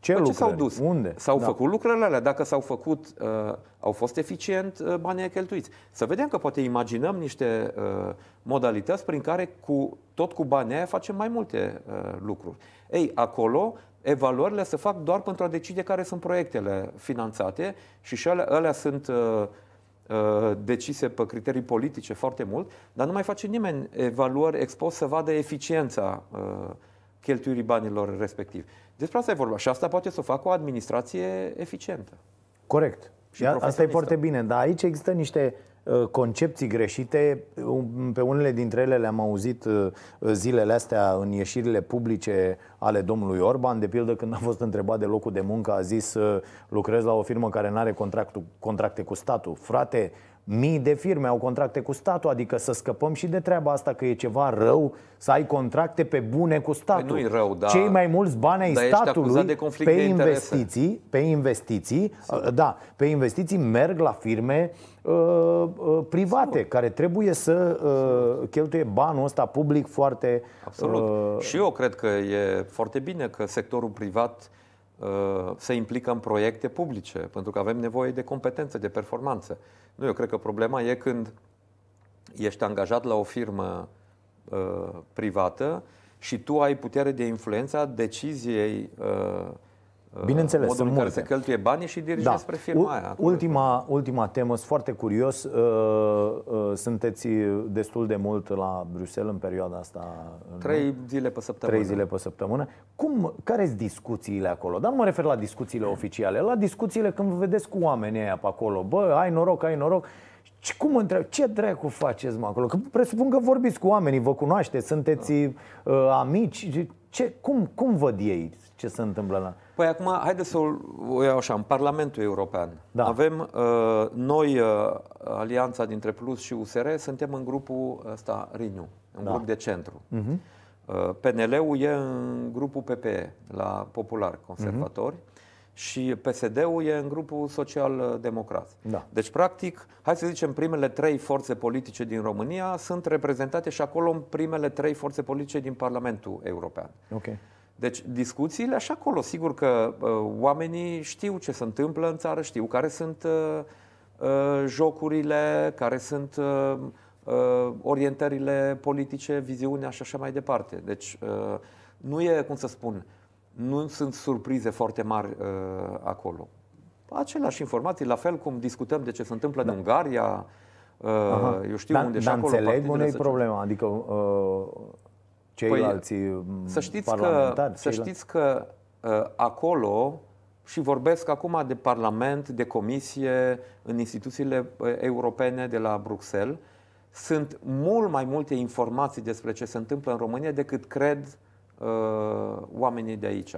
ce, ce s-au dus? Unde? S-au da. făcut lucrările alea, dacă s-au făcut, uh, au fost eficient uh, banii cheltuiți. Să vedem că poate imaginăm niște uh, modalități prin care cu, tot cu banii aia facem mai multe uh, lucruri. Ei, acolo evaluările se fac doar pentru a decide care sunt proiectele finanțate și și alea, alea sunt uh, uh, decise pe criterii politice foarte mult, dar nu mai face nimeni evaluări expus să vadă eficiența uh, cheltuirii banilor respectiv. Despre asta e vorba și asta poate să o facă o administrație eficientă. Corect. Și asta e foarte bine, dar aici există niște Uh, concepții greșite. Um, pe unele dintre ele le-am auzit uh, zilele astea în ieșirile publice ale domnului Orban. De pildă, când a fost întrebat de locul de muncă, a zis uh, lucrez la o firmă care nu are contracte cu statul. Frate, Mii de firme au contracte cu statul, adică să scăpăm și de treaba asta că e ceva rău să ai contracte pe bune cu păi statul. Păi rău, da, Cei mai mulți bani ai statului de pe, de investiții, pe investiții, uh, da, pe investiții merg la firme uh, uh, private Sigur. care trebuie să uh, cheltuie banul ăsta public foarte Absolut. Uh, și eu cred că e foarte bine că sectorul privat uh, Uh, se implică în proiecte publice, pentru că avem nevoie de competențe, de performanță. Nu, eu cred că problema e când ești angajat la o firmă uh, privată și tu ai putere de influența deciziei uh, Uh, Bineînțeles, modul în care multe. se cheltuie banii și dirige da. spre firma U- aia. Ultima, ultima temă, sunt foarte curios. Uh, uh, sunteți destul de mult la Bruxelles în perioada asta? Trei nu? zile pe săptămână. Trei zile pe săptămână. Cum, care sunt discuțiile acolo? Dar nu mă refer la discuțiile oficiale, la discuțiile când vă vedeți cu oamenii aia pe acolo. Bă, ai noroc, ai noroc. Și cum întreb, ce dracu faceți mă acolo? Că presupun că vorbiți cu oamenii, vă cunoaște, sunteți da. uh, amici. Ce, cum, cum văd ei ce se întâmplă la... Păi acum, haideți să o iau așa, în Parlamentul European. Da. Avem uh, noi, uh, alianța dintre Plus și USR, suntem în grupul ăsta, Riniu, un da. grup de centru. Uh-huh. Uh, PNL-ul e în grupul PPE, la Popular Conservatori. Uh-huh și PSD-ul e în grupul social-democrat. Da. Deci, practic, hai să zicem, primele trei forțe politice din România sunt reprezentate și acolo în primele trei forțe politice din Parlamentul European. Okay. Deci discuțiile, așa acolo, sigur că uh, oamenii știu ce se întâmplă în țară, știu care sunt uh, uh, jocurile, care sunt uh, uh, orientările politice, viziunea și așa mai departe. Deci uh, nu e, cum să spun, nu sunt surprize foarte mari uh, acolo. Aceleași informații, la fel cum discutăm de ce se întâmplă da. în Ungaria, uh, eu știu da, unde da, și acolo. Înțeleg unde e problema, adică... Uh ceilalți păi, mm, să știți parlamentari? Că, ceilalți? Să știți că uh, acolo, și vorbesc acum de Parlament, de Comisie, în instituțiile uh, europene de la Bruxelles, sunt mult mai multe informații despre ce se întâmplă în România decât cred uh, oamenii de aici,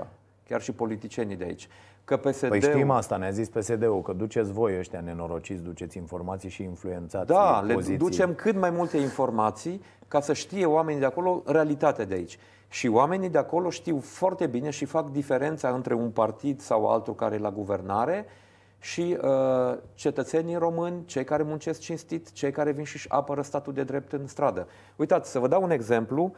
chiar și politicienii de aici că PSD. Păi știm asta, ne-a zis PSD-ul, că duceți voi ăștia nenorociți, duceți informații și influențați. Da, poziții. le ducem cât mai multe informații ca să știe oamenii de acolo realitatea de aici. Și oamenii de acolo știu foarte bine și fac diferența între un partid sau altul care e la guvernare și uh, cetățenii români, cei care muncesc cinstit, cei care vin și apără statul de drept în stradă. Uitați, să vă dau un exemplu. Uh,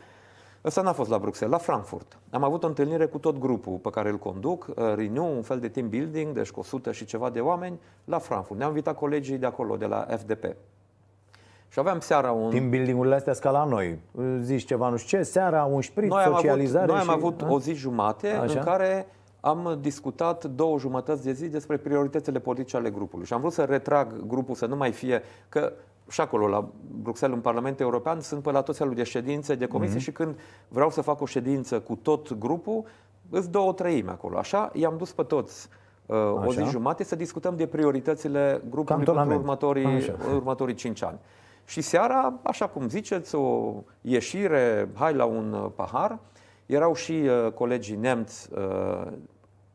Ăsta n-a fost la Bruxelles, la Frankfurt. Am avut o întâlnire cu tot grupul pe care îl conduc, uh, Renew, un fel de team building, deci cu 100 și ceva de oameni, la Frankfurt. Ne-am invitat colegii de acolo, de la FDP. Și aveam seara un... Team building-urile astea sunt ca la noi. Zici ceva, nu știu ce, seara, un șprit, noi socializare am avut, Noi am și... avut o zi jumate Așa? în care am discutat două jumătăți de zi despre prioritățile politice ale grupului și am vrut să retrag grupul să nu mai fie că și acolo, la Bruxelles, în Parlamentul European, sunt pe la tot felul de ședințe, de comisii mm-hmm. și când vreau să fac o ședință cu tot grupul, îs două treime acolo. Așa i-am dus pe toți uh, o zi jumate să discutăm de prioritățile grupului pentru următorii, următorii cinci ani. Și seara, așa cum ziceți, o ieșire, hai la un pahar, uh, erau și uh, colegii nemți uh,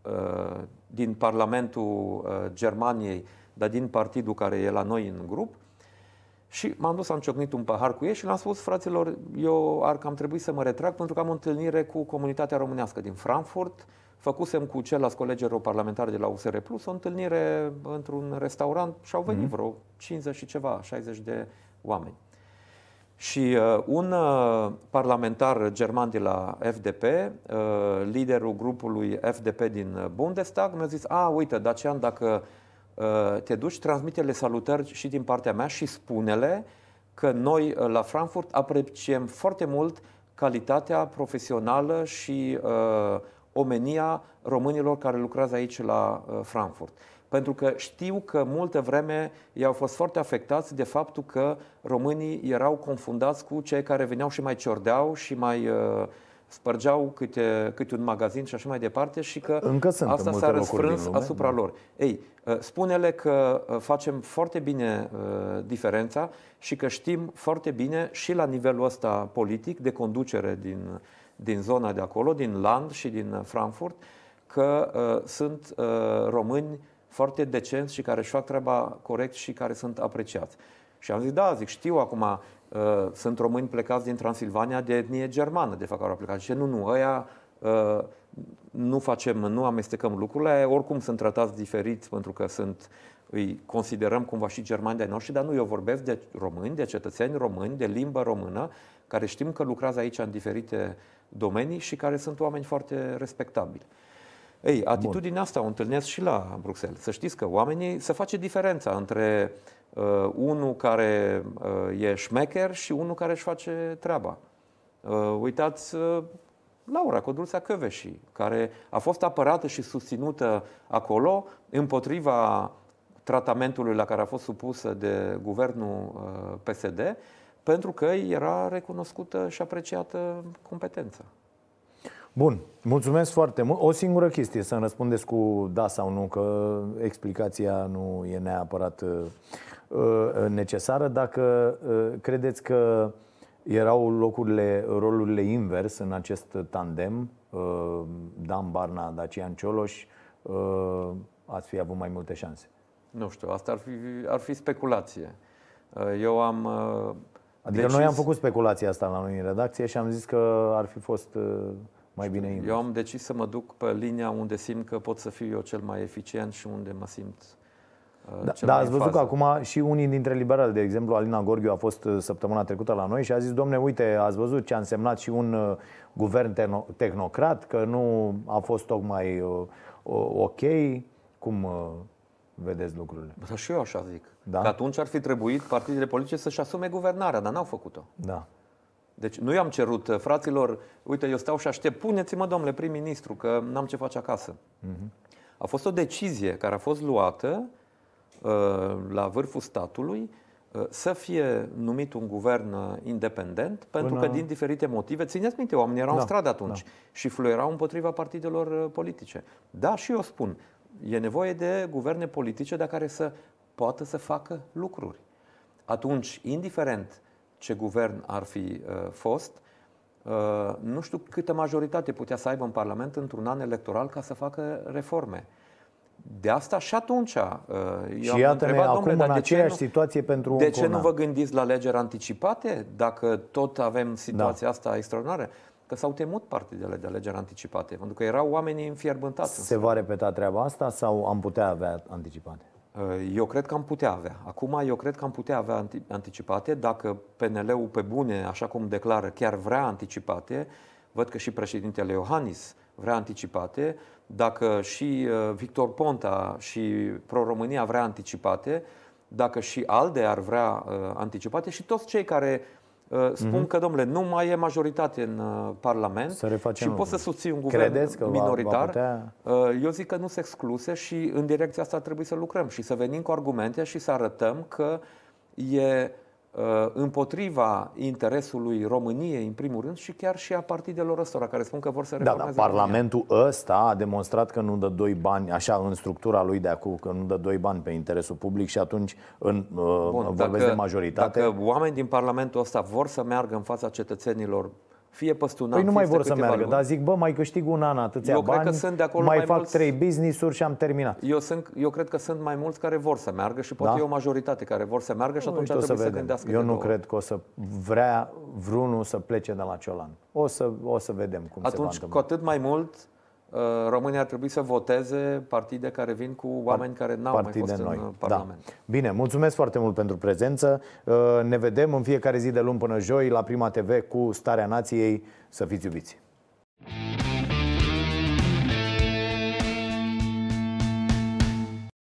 uh, din Parlamentul uh, Germaniei, dar din partidul care e la noi în grup. Și m-am dus, am ciocnit un pahar cu ei și le-am spus, fraților, eu ar cam trebui să mă retrag pentru că am o întâlnire cu comunitatea românească din Frankfurt. Făcusem cu ceilalți colegi europarlamentari de la USR Plus o întâlnire într-un restaurant și au venit mm-hmm. vreo 50 și ceva, 60 de oameni. Și uh, un uh, parlamentar german de la FDP, uh, liderul grupului FDP din Bundestag, mi-a zis, a, uite, Dacian, dacă te duci, transmite-le salutări și din partea mea și spune-le că noi la Frankfurt apreciem foarte mult calitatea profesională și uh, omenia românilor care lucrează aici la Frankfurt pentru că știu că multă vreme i au fost foarte afectați de faptul că românii erau confundați cu cei care veneau și mai ciordeau și mai uh, spărgeau câte, câte un magazin și așa mai departe și că Încă sunt asta s-a răsfrâns asupra da. lor. Ei, uh, spune-le că uh, facem foarte bine uh, diferența și că știm foarte bine și la nivelul ăsta politic de conducere din, din zona de acolo, din Land și din uh, Frankfurt, că uh, sunt uh, români foarte decenți și care își fac treaba corect și care sunt apreciați. Și am zis, da, zic, știu acum, uh, sunt români plecați din Transilvania de etnie germană, de fapt, care au plecat. Și nu, nu, ăia uh, nu facem, nu amestecăm lucrurile, oricum sunt tratați diferit pentru că sunt, îi considerăm cumva și germani de noștri, dar nu, eu vorbesc de români, de cetățeni români, de limbă română, care știm că lucrează aici în diferite domenii și care sunt oameni foarte respectabili. Ei, atitudinea Bun. asta o întâlnesc și la Bruxelles. Să știți că oamenii, se face diferența între uh, unul care uh, e șmecher și unul care își face treaba. Uh, uitați uh, Laura Codulța Căveșii, care a fost apărată și susținută acolo împotriva tratamentului la care a fost supusă de guvernul uh, PSD, pentru că era recunoscută și apreciată competența. Bun, mulțumesc foarte mult. O singură chestie să-mi răspundeți cu da sau nu, că explicația nu e neapărat uh, uh, necesară. Dacă uh, credeți că erau locurile, rolurile invers în acest tandem, Dan Barna, Dacian Cioloș, ați fi avut mai multe șanse. Nu știu, asta ar fi, ar fi speculație. Eu am Adică decis... noi am făcut speculația asta la noi în redacție și am zis că ar fi fost mai bine invers. Eu am decis să mă duc pe linia unde simt că pot să fiu eu cel mai eficient și unde mă simt uh, da, cel da, mai ați văzut fază. că acum și unii dintre liberali, de exemplu, Alina Gorghiu a fost uh, săptămâna trecută la noi și a zis, domne, uite, ați văzut ce a însemnat și un uh, guvern tehnocrat, că nu a fost tocmai uh, ok. Cum uh, vedeți lucrurile? Dar și eu așa zic. Da? Că atunci ar fi trebuit partidele politice să-și asume guvernarea, dar n-au făcut-o. Da. Deci nu i-am cerut, uh, fraților, uite, eu stau și aștept, puneți-mă, domnule prim-ministru, că n-am ce face acasă. Uh-huh. A fost o decizie care a fost luată uh, la vârful statului uh, să fie numit un guvern uh, independent, Până... pentru că din diferite motive, țineți minte, oamenii erau da, în stradă atunci da. și fluierau împotriva partidelor uh, politice. Da, și eu spun, e nevoie de guverne politice de care să poată să facă lucruri. Atunci, indiferent ce guvern ar fi uh, fost, uh, nu știu câtă majoritate putea să aibă în Parlament într-un an electoral ca să facă reforme. De asta și atunci. Uh, eu și iată-ne acum în aceeași nu, situație pentru De ce nu vă gândiți la legeri anticipate dacă tot avem da. situația da. asta extraordinară? Că s-au temut partidele de alegeri anticipate, pentru că erau oamenii înfierbântați. Se va repeta treaba asta sau am putea avea anticipate? Eh, eu cred că am putea avea. Acum, eu cred că am putea avea anticipate. Dacă PNL-ul pe bune, așa cum declară, chiar vrea anticipate, văd că și președintele Iohannis vrea anticipate, dacă și eh, Victor Ponta și Pro-România vrea anticipate, dacă și ALDE ar vrea eh, anticipate și toți cei care Uh, spun mm-hmm. că, domnule, nu mai e majoritate în uh, Parlament să și poți să susții un guvern Credeți că minoritar. Va, va putea... Uh, eu zic că nu se excluse și în direcția asta trebuie să lucrăm și să venim cu argumente și să arătăm că e Uh, împotriva interesului României, în primul rând, și chiar și a partidelor ăstora care spun că vor să da, reformeze. Da, da, Parlamentul România. ăsta a demonstrat că nu dă doi bani, așa, în structura lui de acum, că nu dă doi bani pe interesul public și atunci în, uh, Bun, vorbesc dacă, de majoritate. Dacă oameni din Parlamentul ăsta vor să meargă în fața cetățenilor fie peste Păi nu mai vor să meargă, luni. dar zic, bă, mai câștig un an atâția eu bani, cred că sunt de acolo mai, mai fac trei business-uri și am terminat. Eu, sunt, eu cred că sunt mai mulți care vor să meargă și poate da? e o majoritate care vor să meargă și atunci trebuie să, vedem. să gândească. Eu nu două. cred că o să vrea vreunul să plece de la Ciolan. O să, o să vedem cum atunci, se va întâmpla. Atunci, cu atât mai mult, Uh, România ar trebui să voteze partide care vin cu oameni care n-au partide mai fost noi. în uh, da. Parlament. Da. Bine, mulțumesc foarte mult pentru prezență. Uh, ne vedem în fiecare zi de luni până joi la Prima TV cu Starea Nației. Să fiți iubiți!